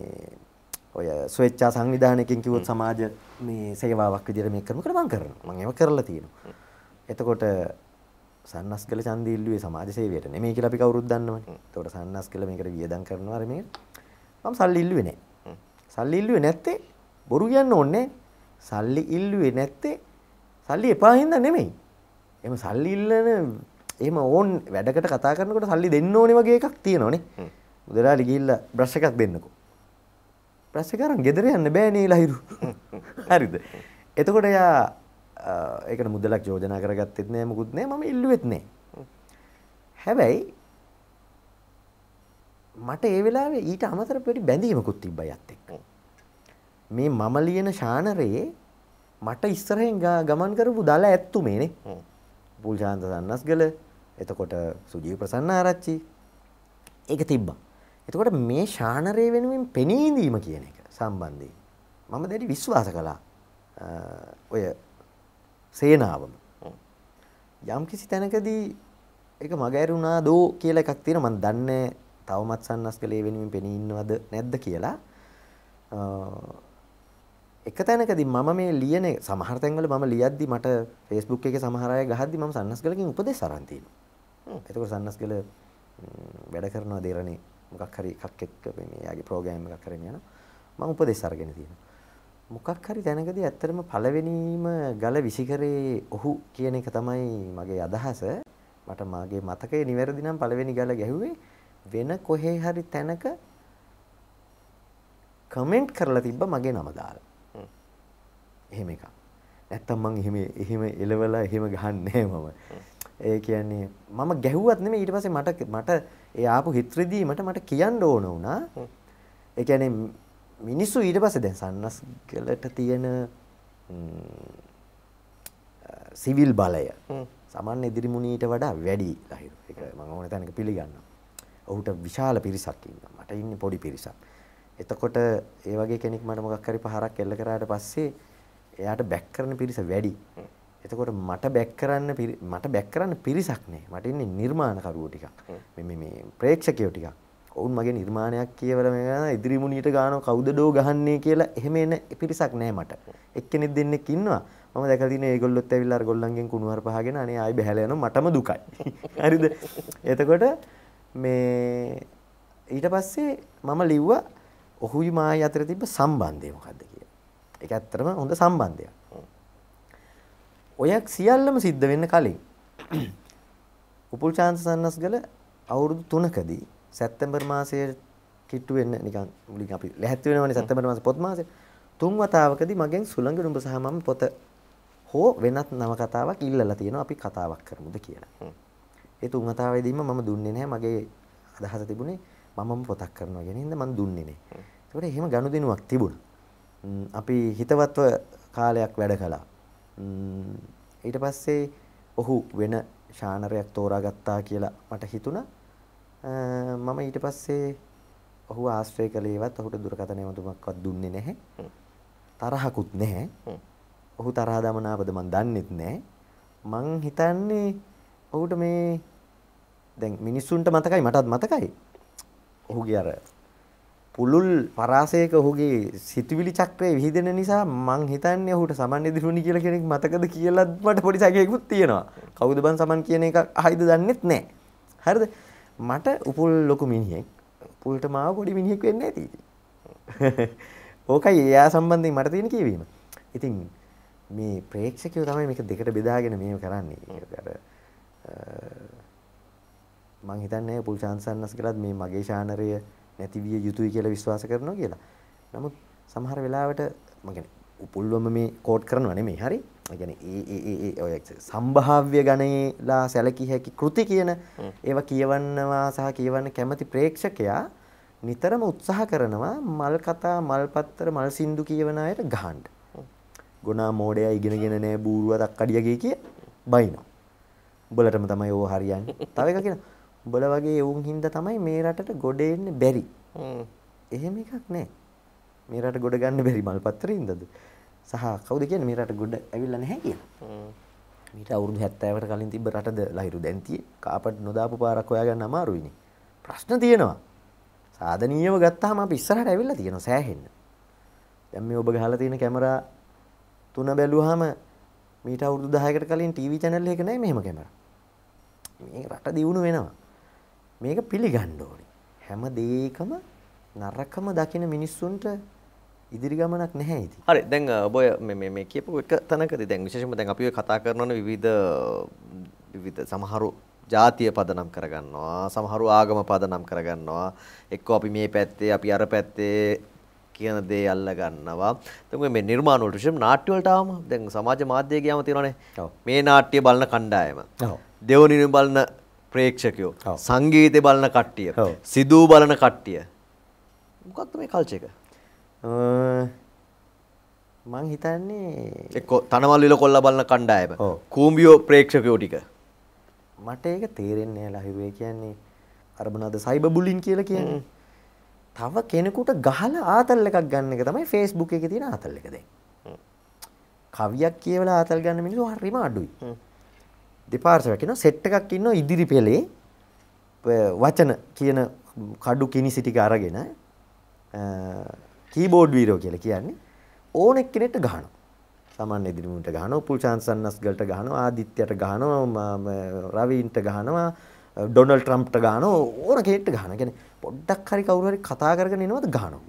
ඔය ස්වේච්ඡා සංවිධානයකින් කිව්වොත් සමාජ මේ සේවාවක් විදිහට මේක කරමු කියලා මම කරනවා. මම ඒක කරලා තියෙනවා. එතකොට සන්නස්කල ඡන්දය ඉල්ලුවේ සමාජ සේවයට නෙමෙයි කියලා අපි කවුරුත් දන්නවනේ. එතකොට සන්නස්කල මේකට වියදම් කරනවා අර මේක. මම සල්ලි ඉල්ලුවේ නැහැ. සල්ලි ඉල්ලුවේ නැත්තේ බොරු කියන්න ඕනේ. සල්ලි ඉල්ලුවේ නැත්තේ සල්ලි එපා හින්දා නෙමෙයි. එහෙම සල්ලි ඉල්ලන එහෙම ඕන් වැඩකට කතා කරනකොට සල්ලි දෙන්න ඕනේ වගේ එකක් තියෙනවනේ. උදලාලි ගිහිල්ලා බ්‍රෂ් එකක් දෙන්නකෝ. ප්‍රශ්නේ කරන් ගෙදර යන්න බෑනේ ලහිරු. හරිද? එතකොට එයා ඒකට මුදලක් යෝජනා කරගත්තෙත් නෑ මොකුත් නෑ මම ඉල්ලුවෙත් නෑ. හැබැයි මට ඒ වෙලාවේ ඊට අමතර පොඩි බැඳීමකුත් තිබ්බයි අත් එක්ක. මේ මම ලියන ශානරයේ මට ඉස්සරහින් ගමන් කරපු දල ඇත්තුමේනේ. පුල්ශාන්ත සන්නස්ගල එතකොට සුජීව ප්‍රසන්න ආරච්චි ඒක තිබ්බා. එතකොට මේ ශානරය වෙනුවෙන් පෙනීදීම කියන එක සම්බන්ධයෙන් මම දැඩි විශ්වාස කළා ඔය සේනාවම යම් කිසි තැනකදී එක මගඇරුණා දෝ කියලා එකක් තියෙන මන් දන්නේ තවමත් සන්නස් කළේ වෙනුවෙන් පෙනී ඉන්නවද නැද්ද කියලා එක තැනකදී මම මේ ලියන සමහර තැන්වල මම ලියද්දි මට Facebook එකේ සමහර අය ගහද්දි මම සන්නස් කළකින් උපදෙස් අරන් තිනවා එතකොට සන්නස් කළ වැඩ කරනවා දෙරණේ මොකක් හරි එකක් එක්ක මේ යාගේ ප්‍රෝග්‍රෑම් එකක් කරගෙන යනවා. මම උපදෙස් අරගෙන තියෙනවා. මොකක් හරි දැනගදී ඇත්තටම පළවෙනිම ගල විසිකරේ ඔහු කියන එක තමයි මගේ අදහස. මට මාගේ මතකයේ නිවැරදි නම් පළවෙනි ගල ගැහුවේ වෙන කොහේ හරි තැනක කමෙන්ට් කරලා තිබ්බා මගේ නම දාලා. එහෙම එකක්. නැත්තම් මං එහෙම එහෙම එලවලා එහෙම ගහන්නේ මම. ඒ කියන්නේ මම ගැහුවත් නෙමෙයි ඊට පස්සේ මට මට ඒ ආපු හිත රිදීමට මට කියන්න ඕන වුණා. ඒ කියන්නේ මිනිස්සු ඊට පස්සේ දැන් සන්නස් ගලට තියෙන සිවිල් බලය සමන් ඉදිරිමුණීට වඩා වැඩි ලහිරු. ඒක මම ඕන තැනක පිළිගන්නවා. ඔහුට විශාල පිරිසක් ඉන්නවා. මට ඉන්නේ පොඩි පිරිසක්. එතකොට ඒ වගේ කෙනෙක් මට මොකක් හරි පහරක් එල්ල කරාට පස්සේ එයාට බැක් කරන පිරිස වැඩි. එතකොට මට බැක් කරන්න මට බැක් කරන්න පිරිසක් නෑ. මට ඉන්නේ නිර්මාණකරුවෝ ටිකක්. මේ මේ ප්‍රේක්ෂකයෝ ටිකක්. ඔවුන් මගේ නිර්මාණයක් කියවල මේ ඉදිරි මුණියට ගානව කවුද ඩෝ ගහන්නේ කියලා එහෙම එන පිරිසක් නෑ මට. එක්කෙනෙක් දෙන්නෙක් ඉන්නවා. මම දැකලා තියෙන ඒගොල්ලොත් ඇවිල්ලා අර ගොල්ලන්ගෙන් කුණුහරුප පහගෙන අනේ ආයි බහැලා යනවා මටම දුකයි. [laughs] හරිද? එතකොට මේ ඊට පස්සේ මම ලිව්වා ඔහුයි මායි අතර තිබ්බ සම්බන්ධය මොකද්ද කියලා. ඒක ඇත්තටම හොඳ සම්බන්ධයක්. ඔය සියල්ලම සිද්ධ වෙන්න කලින් උපුල් චාන්ස් සන්නස්ගල අවුරුදු 3කදී සැප්තැම්බර් මාසයේ කිට්ටු වෙන්න නිකන් මුලින් අපි ලැහැත් වෙනවනේ සැප්තැම්බර් මාසේ පොත් මාසේ තුන් වතාවකදී මගෙන් සුළඟ නුඹ සහ මම පොත හෝ වෙනත් නව කතාවක් ඉල්ලලා තියෙනවා අපි කතාවක් කරමුද කියලා. ඒ තුන් වතාවේදීම මම දුන්නේ නැහැ මගේ අදහස තිබුණේ මමම පොතක් කරනවා කියන හින්දා මම දුන්නේ නැහැ. ඒකට එහෙම ගනුදෙනුවක් තිබුණා. අපි හිතවත්ව කාලයක් වැඩ කළා. ඊට පස්සේ ඔහු වෙන ශානරයක් තෝරාගත්තා කියලා මට හිතුණා. මම ඊට පස්සේ ඔහු ආශ්‍රය කළේවත් ඔහුට දුරකථන යමතුමක්වත් දුන්නේ නැහැ. තරහකුත් නැහැ. ඔහු තරහා දමනාපද මන් දන්නෙත් නැහැ. මං හිතන්නේ ඔහුට මේ දැන් මිනිස්සුන්ට මතකයි මටත් මතකයි. ඔහුගේ අර පුළුල් පරාසයක ඔහුගේ සිතුවිලි චක්‍රය විහිදෙන නිසා මං හිතන්නේ ඔහුට සමන් ඉදිරිුණි කියලා කෙනෙක් මතකද කියලාත් මට පොඩි සැකයකුත් තියෙනවා. කවුද බන් සමන් කියන එක අහයිද දන්නෙත් නැහැ. හරිද? මට උපුල් ලොකු මිනිහෙක්. උපුල්ට මාව පොඩි මිනිහෙක් වෙන්න ඇති. [laughs] ඕකයි එයා සම්බන්ධයෙන් මට තියෙන කියවීම. ඉතින් මේ ප්‍රේක්ෂකයෝ තමයි මේක දෙකට බෙදාගෙන මේව කරන්නේ. අර මං හිතන්නේ පුල් චාන්සන්නස් කියලාත් මේ මගේ ශානරය නැති විය යුතුයි කියලා විශ්වාස කරනවා කියලා. නමුත් සමහර වෙලාවට මම කියන්නේ උපුල්වම මේ කෝට් කරනවා නෙමෙයි හරි. ඒ කියන්නේ ඒ ඒ ඒ ඔය සම්භාව්‍ය ගණේලා සැලකිය හැකි කෘති කියන ඒවා කියවන්නවා සහ කියවන්න කැමති ප්‍රේක්ෂකයා නිතරම උත්සාහ කරනවා මල් කතා මල් පත්‍ර මල් සින්දු කියවන අයට ගහන්න. ගුණා මෝඩයා ඉගෙනගෙන නෑ බූරුව දක්කඩියගේ කිය බයිනවා. උඹලටම තමයි ඕව හරියන්නේ. තව එකක් කියනවා උඹල වගේ වුන් හින්දා තමයි මේ රටට ගොඩ එන්න බැරි. එහෙම එකක් නැහැ. මේ රට ගොඩ ගන්න බැරි මල් පත්‍රේ ඉඳද? සහ කවුද කියන්නේ මේ රට ගොඩ ඇවිල්ලා නැහැ කියලා. මීට අවුරුදු 70කට කලින් තිබ්බ රටද ලහිරු දැන් තියෙන්නේ. කාපට් නොදාපු පාරක් හොයාගන්න අමාරුයිනේ. ප්‍රශ්න තියෙනවා. සාධනීයව ගත්තාම අපි ඉස්සරහට ඇවිල්ලා තියෙනවා සෑහෙන්න. දැන් මේ ඔබ ගහලා තියෙන කැමරා තුන බැලුවාම මීට අවුරුදු 10කට කලින් ටීවී channel එකක නැහැ මෙහෙම කැමරා. මේ රට දියුණු වෙනවා. මේක පිළිගන්න ඕනේ. හැම දෙයකම නරකම දකින මිනිස්සුන්ට ඉදිරි ගමනක් නැහැ ඉතින්. හරි දැන් ඔබ මේ මේ කියපු එක තැනකදී දැන් විශේෂයෙන්ම දැන් අපි ඔය කතා කරනවන විවිධ විවිධ සමහරු ජාතිය පදනම් කරගන්නවා සමහරු ආගම පදනම් කරගන්නවා එක්කෝ අපි මේ පැත්තේ අපි අර පැත්තේ කියන දේ අල්ල ගන්නවා. එතකොට මේ නිර්මාණ වලට විශේෂ නාට්‍ය වලට ආවම දැන් සමාජ මාධ්‍ය ගියාම තියෙනවානේ. මේ නාට්‍ය බලන කණ්ඩායම. ඔව්. දෙවනි බලන ප්‍රේක්ෂකයෝ සංගීතය බලන කට්ටිය සිදූ බලන කට්ටිය මොකක්ද මේ කල්ච එක මං හිතන්නේ එක්ක තනවල් විල කොල්ලා බලන කණ්ඩායම කූඹියෝ ප්‍රේක්ෂකයෝ ටික මට ඒක තේරෙන්නේ නැහැ ලහිරුවේ කියන්නේ අර මොනවද සයිබර් බුලින් කියලා කියන්නේ තව කෙනෙකුට ගහලා ආතල් එකක් ගන්න එක තමයි Facebook එකේ තියෙන ආතල් එක දැන් කවියක් කියවලා ආතල් ගන්න මිනිස්සු හරිම අඩුයි දෙපාර්ශවයක් ඉන්නවා සෙට් එකක් ඉන්නවා ඉදිරි පෙළේ වචන කියන කඩු කිනිසි ටික අරගෙන කීබෝඩ් වීරෝ කියලා කියන්නේ ඕන එක්කෙනෙක්ට ගහනවා. සාමාන්‍ය ඉදිරිමුන්ට ගහනවා, පුල්චාන් සන්නස්ගල්ට ගහනවා, ආදිත්‍යයට ගහනවා, රවීන්ට ගහනවා, ඩොනල්ඩ් ට්‍රම්ප්ට ගහනවා, ඕන කෙනෙක්ට ගහනවා. කියන්නේ පොඩ්ඩක් හරි කවුරු හරි කතා කරගෙන එනවද ගහනවා.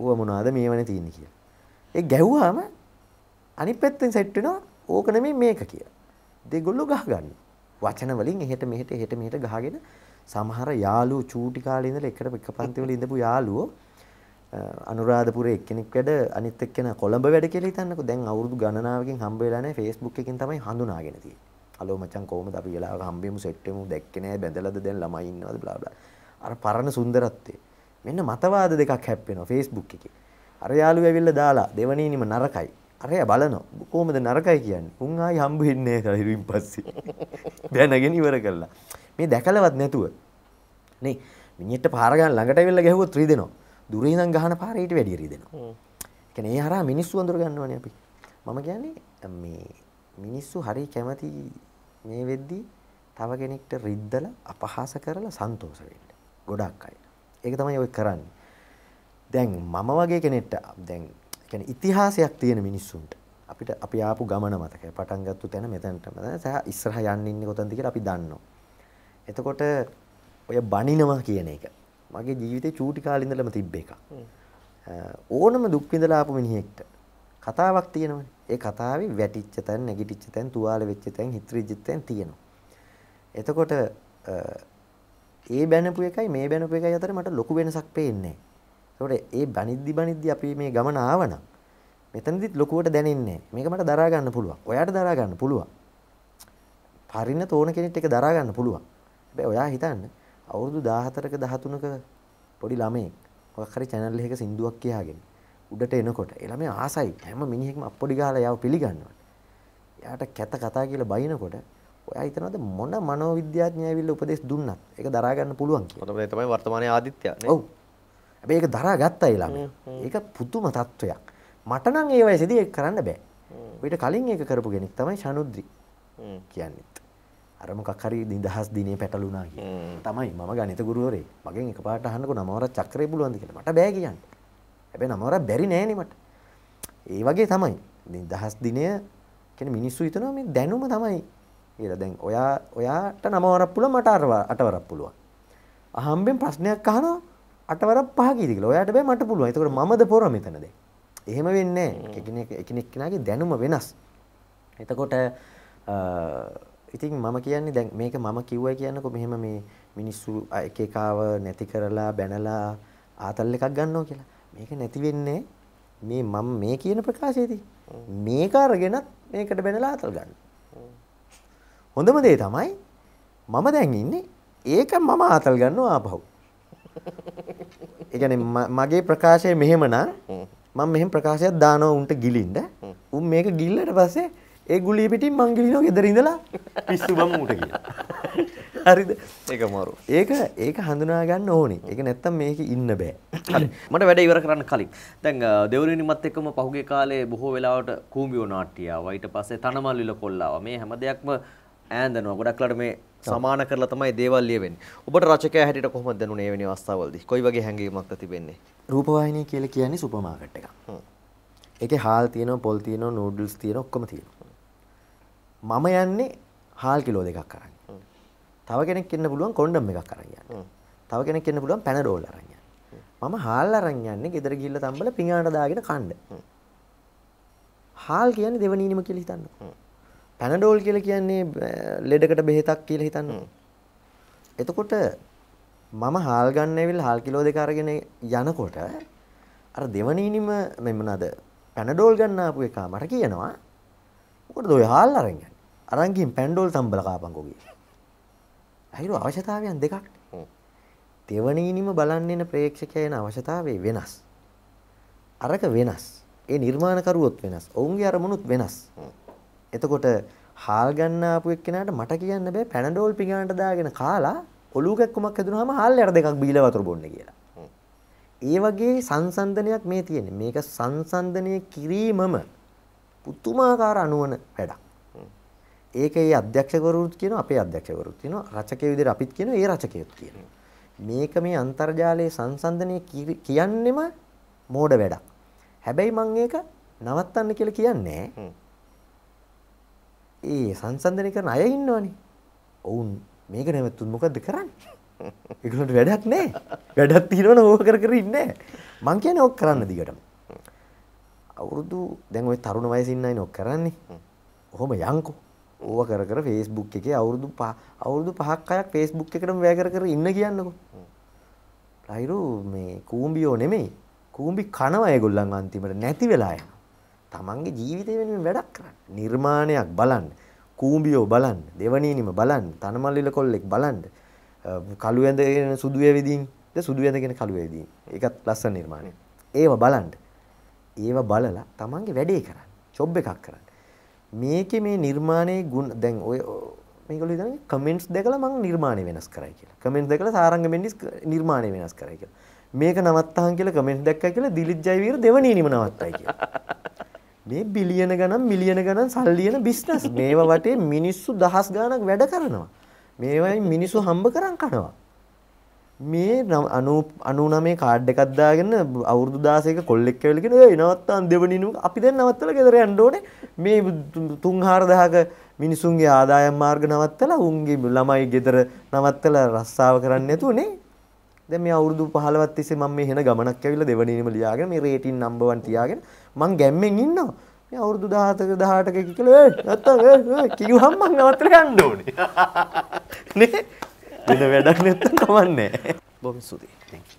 ඌව මොනවාද මේවනේ තියෙන්නේ කියලා. ඒ ගැහුවාම අනිත් පැත්තෙන් සෙට් වෙනවා ඕක නෙමෙයි මේක කියලා. ඒගොල්ලෝ ගහගන්න. වචන වලින් එහෙට මෙහෙට එහෙට මෙහෙට ගහගෙන සමහර යාළුවෝ චූටි කාලේ ඉඳලා එකට එක පන්ති වල ඉඳපු යාළුවෝ අනුරාධපුරේ එක්කෙනෙක් වැඩ අනිත් එක්කෙනා කොළඹ වැඩ කියලා හිතන්නකෝ. දැන් අවුරුදු ගණනාවකින් හම්බ වෙලා නැහැ. Facebook එකෙන් තමයි හඳුනාගෙන තියෙන්නේ. අලෝ මචං කොහොමද අපි වෙලාවක හම්බෙමු සෙට් වෙමු දැක්කේ නැහැ බැඳලාද දැන් ළමයි ඉන්නවද බ්ලා බ්ලා. අර පරණ සුන්දරත්වය. මෙන්න මතවාද දෙකක් හැප්පෙනවා Facebook එකේ. අර යාළුවෝ ඇවිල්ලා දාලා දෙවණීනිම නරකයි. අරය බලනවා කොහොමද නරකයි කියන්නේ. උන් ආයි හම්බ වෙන්නේ නැහැ ඉරුවින් පස්සේ. [laughs] දැනගෙන ඉවර කළා. මේ දැකලවත් නැතුව. නේ මිනිහට පාර ගන්න ළඟට වෙලා ගැහුවොත් රිදෙනවා. දුරේ ඉඳන් ගහන පාරේ ඊට වැඩිය රිදෙනවා. ඒ කියන්නේ ඒ හරහා මිනිස්සු අඳුර ගන්නවනේ අපි. මම කියන්නේ මේ මිනිස්සු හරි කැමති මේ වෙද්දී තව කෙනෙක්ට රිද්දලා අපහාස කරලා සන්තෝෂ වෙන්න. ගොඩක් අය. ඒක තමයි ඔය කරන්නේ. දැන් මම වගේ කෙනෙක්ට දැන් කියන්නේ ඉතිහාසයක් තියෙන මිනිස්සුන්ට අපිට අපි ආපු ගමන මතකයි. පටන් ගත්තු තැන මෙතනට මතකයි. සහ ඉස්සරහ යන්න ඉන්නේ කොතනද කියලා අපි දන්නවා. එතකොට ඔය බණිනවා කියන එක මගේ ජීවිතේ චූටි කාලේ ඉඳලම තිබ්බ එකක්. ඕනම දුක් විඳලා ආපු මිනිහෙක්ට කතාවක් තියෙනවනේ. ඒ කතාවේ වැටිච්ච තැන්, නැගිටිච්ච තැන්, තුවාල වෙච්ච තැන්, හිතරිච්ච තැන් තියෙනවා. එතකොට ඒ බැනපු එකයි මේ බැනපු එකයි අතර මට ලොකු වෙනසක් පේන්නේ නැහැ. ඒකට ඒ බනිද්දි බනිද්දි අපි මේ ගමන ආවනම් මෙතනදිත් ලොකුවට දැනෙන්නේ මේක මට දරා ගන්න පුළුවන්. ඔයාට දරා ගන්න පුළුවන්. පරිණත ඕන කෙනෙක් එක දරා ගන්න පුළුවන්. හැබැයි ඔයා හිතන්න අවුරුදු 14ක 13ක පොඩි ළමයෙක් මොකක් හරි channel එකක සින්දුවක් කියාගෙන උඩට එනකොට ඒ ළමයා ආසයි හැම මිනිහෙක්ම අප්පොඩි ගහලා යව පිළිගන්නවා. එයාට කැත කතා කියලා බයිනකොට ඔයා හිතනවාද මොන මනෝවිද්‍යාඥයෙක් ඇවිල්ලා උපදෙස් දුන්නත් ඒක දරා ගන්න පුළුවන් කියලා. මොකද මේ තමයි වර්තමානයේ ආදිත්‍යනේ. ඔව්. හැබැයි ඒක දරා ගත්තා ඒ ළමයා. ඒක පුදුම තත්වයක්. මට නම් ඒ වයසේදී ඒක කරන්න බෑ. ඊට කලින් ඒක කරපු කෙනෙක් තමයි ශනුද්‍රි කියන්නේත්. අර මොකක් හරි නිදහස් දිනේ පැටලුණා කියන. තමයි මම ගණිත ගුරුවරේ. මගෙන් එකපාරට අහන්නකෝ නමවර චක්‍රේ පුළුවන්ද කියලා. මට බෑ කියන්න. හැබැයි නමවර බැරි නෑනේ මට. ඒ වගේ තමයි. නිදහස් දිනය කියන්නේ මිනිස්සු හිතනවා මේ දැනුම තමයි කියලා. දැන් ඔයා ඔයාට නමවරක් පුළුවන් මට අටවරක් පුළුවන්. අහම්බෙන් ප්‍රශ්නයක් අහනවා අටවර පහකිදිකල ඔයාට බෑ මට පුළුව එතකට මද පොර මෙතනද එහෙම වෙන්න එකනෙක්නගේ දැනුම වෙනස් එතකොට ඉතින් මම කියන්නේ දැන් මේක මම කිව්ව කියන්නකො මෙහෙම මේ මිනිස්සු එකකාව නැති කරලා බැනලා ආතල් එකක් ගන්නෝ කියලා මේක නැතිවෙන්නේ මේ මම මේ කියන ප්‍රකාශයේදී මේක අරගෙනත් මේකට බැනලා ආතල් ගන්න හොඳම දේ තමයි මම දැන් ඉන්නේ ඒක මම ආතල් ගන්නවා ආපහු [laughs] ඒ කියන්නේ මගේ ප්‍රකාශය මෙහෙමනම් මම මෙහෙම ප්‍රකාශයක් දානවා උන්ට ගිලින්ද. උන් මේක ගිල්ලට පස්සේ ඒ ගුලිය පිටින් මං ගිලිනවා ගෙදර ඉඳලා පිස්සු බම් උට කියලා. හරිද? ඒක මාරු. ඒක ඒක හඳුනා ගන්න ඕනේ. ඒක නැත්තම් මේක ඉන්න බෑ. හරි. මට වැඩ ඉවර කරන්න කලින් දැන් දෙවරුණිමත් එක්කම පහුගිය කාලේ බොහෝ වෙලාවට කූඹියෝ නාට්‍ය ආවා. ඊට පස්සේ තනමල්විල කොල්ලාවා. මේ හැම දෙයක්ම ඈදනවා ගොඩක්ලට මේ සමාන කරලා තමයි දේවල් ලියවෙන්නේ. ඔබට රචකයා හැටියට කොහොමද දැනුනේ එවැනි අවස්ථාවවලදී? කොයි වගේ හැඟීමක්ද තිබෙන්නේ? රූපවාහිනිය කියලා කියන්නේ සුපර් මාකට් එකක්. ඒකේ හාල් තියෙනවා, පොල් තියෙනවා, නූඩල්ස් තියෙනවා, ඔක්කොම තියෙනවා. මම යන්නේ හාල් කිලෝ දෙකක් අරන්. තව කෙනෙක් ඉන්න පුළුවන් කොන්ඩම් එකක් අරන් යන්න. තව කෙනෙක් ඉන්න පුළුවන් පැනඩෝල් අරන් යන්න. මම හාල් අරන් යන්නේ ගෙදර ගිහිල්ලා තම්බල පිඟානට දාගෙන කන්න. හාල් කියන්නේ දෙවනීනම කියලා හිතන්න. පැනඩෝල් කියලා කියන්නේ ලෙඩකට බෙහෙතක් කියලා හිතන්න. එතකොට මම හාල් ගන්න ඇවිල්ලා හාල් කිලෝ දෙක අරගෙන යනකොට අර දෙවනීනිම මෙන්නද පැනඩෝල් ගන්න ආපු එකා මට කියනවා මොකටද ඔය හාල් අරන් යන්නේ? අරන් ගින් පැනඩෝල් තම්බල කාපන්කෝ කියලා. අහිරු අවශ්‍යතාවයන් දෙකක්. දෙවනීනිම බලන්න ඉන්න ප්‍රේක්ෂකයා එන අවශ්‍යතාවය වෙනස්. අරක වෙනස්. ඒ නිර්මාණකරුවොත් වෙනස්. ඔවුන්ගේ අරමුණුත් වෙනස්. එතකොට හාල් ගන්න ආපු එක්කෙනාට මට කියන්න බෑ පැනඩෝල් පිඟානට දාගෙන කාලා ඔලුව කැක්කුමක් හැදුනහම හාල් යට දෙකක් බීලා වතුර බොන්න කියලා. ඒ වගේ සංසන්දනයක් මේ තියෙන්නේ. මේක සංසන්දනය කිරීමම පුතුමාකාර අනුවන වැඩක්. ඒකේ අධ්‍යක්ෂකවරුත් කියනවා අපේ අධ්‍යක්ෂකවරුත් කියනවා රචකයේ විදිහට අපිත් කියනවා ඒ රචකයේත් කියනවා. මේක මේ අන්තර්ජාලයේ සංසන්දනය කියන්නෙම මෝඩ වැඩක්. හැබැයි මම ඒක නවත්තන්න කියලා කියන්නේ ඒ සංසන්දනය කරන අය ඉන්නවනේ. ඔවුන් මේක නැවතුත් මොකද්ද කරන්නේ? [laughs] ඒගොල්ලන්ට වැඩක් නැහැ. වැඩක් තියෙනවනේ ඕක කර කර ඉන්නේ නැහැ. මං කියන්නේ ඕක කරන්න දිගටම. අවුරුදු දැන් ওই තරුණ වයසේ ඉන්න අයනේ ඕක කරන්නේ. ඔහොම යන්කෝ. ඕවා කර කර Facebook එකේ අවුරුදු පහ අවුරුදු පහක් හයක් Facebook එකටම වැය කර කර ඉන්න කියන්නකෝ. ලයිරු මේ කූඹියෝ නෙමෙයි. කූඹි කනවා ඒගොල්ලන් අන්තිමට නැති වෙලා යනවා. තමන්ගේ ජීවිතය වෙනුවෙන් වැඩක් කරන්න. නිර්මාණයක් බලන්න. කූඹියෝ බලන්න. දෙවණීනිම බලන්න. තනමල්ලිල කොල්ලෙක් බලන්න. කළු ඇඳගෙන සුදු ඇවිදින්. ද සුදු ඇඳගෙන කළු ඇවිදින්. ඒකත් ලස්සන නිර්මාණයක්. ඒව බලන්න. ඒව බලලා තමන්ගේ වැඩේ කරන්න. ජොබ් එකක් කරන්න. මේකේ මේ නිර්මාණයේ ගුණ දැන් ඔය මේගොල්ලෝ හිතන්නේ කමෙන්ට්ස් දැකලා මම නිර්මාණය වෙනස් කරයි කියලා. කමෙන්ට්ස් දැකලා සාරංග මෙන්ඩිස් නිර්මාණය වෙනස් කරයි කියලා. මේක නවත්තහන් කියලා කමෙන්ට් දැක්කයි කියලා දිලිත් ජයවීර දෙවණීනිම නවත්තයි කියලා. මේ බිලියන ගණන් මිලියන ගණන් සල්ලියන බිස්නස් මේව වටේ මිනිස්සු දහස් ගණක් වැඩ කරනවා. මේවයි මිනිස්සු හම්බ කරන් කනවා. මේ 99 කාඩ් එකක් දාගෙන අවුරුදු 16ක කොල්ලෙක් කැවිල කියන ඒ නවත්තන් දෙවණිනු අපි දැන් නවත්තලා ගෙදර යන්න ඕනේ. මේ 3-4000ක මිනිසුන්ගේ ආදායම් මාර්ග නවත්තලා උන්ගේ ළමයි ගෙදර නවත්තලා රස්සාව කරන්න නැතුව නේ. දැන් මේ අවුරුදු 15ක් තිස්සේ මම මේ හෙන ගමනක් ඇවිල්ලා දෙවණිනෙම ලියාගෙන මේ රේටින් නම්බර් 1 තියාගෙන මං ගැම්මෙන් ඉන්නවා. මේ අවුරුදු 17ක 18ක කියලා ඒ නැත්තම් ඒ කිව්වම් මං නවත්තලා යන්න ඕනේ. [laughs] නේ? වෙන වැඩක් නැත්තම් කමන්නේ. බොහොම සුදී. Thank you.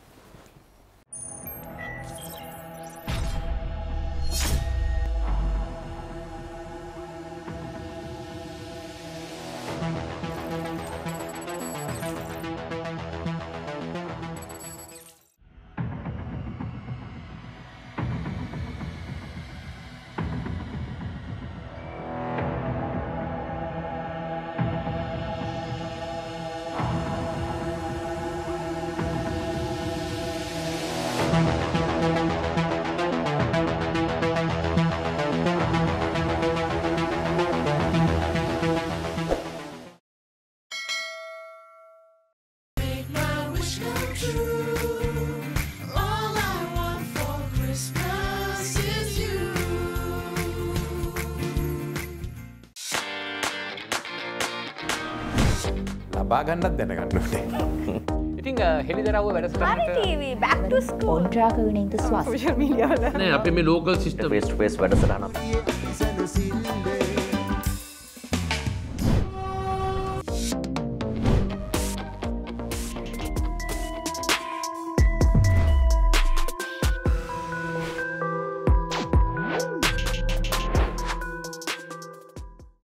දාගන්නත් දැනගන්නට. ඉතින් හෙළිදරව වැඩ ඔන්ට්‍රාකනද ස්වාශ මිලියල අපේ ලෝකල් සිිට ේස්ට පේස් වැඩසරනම්.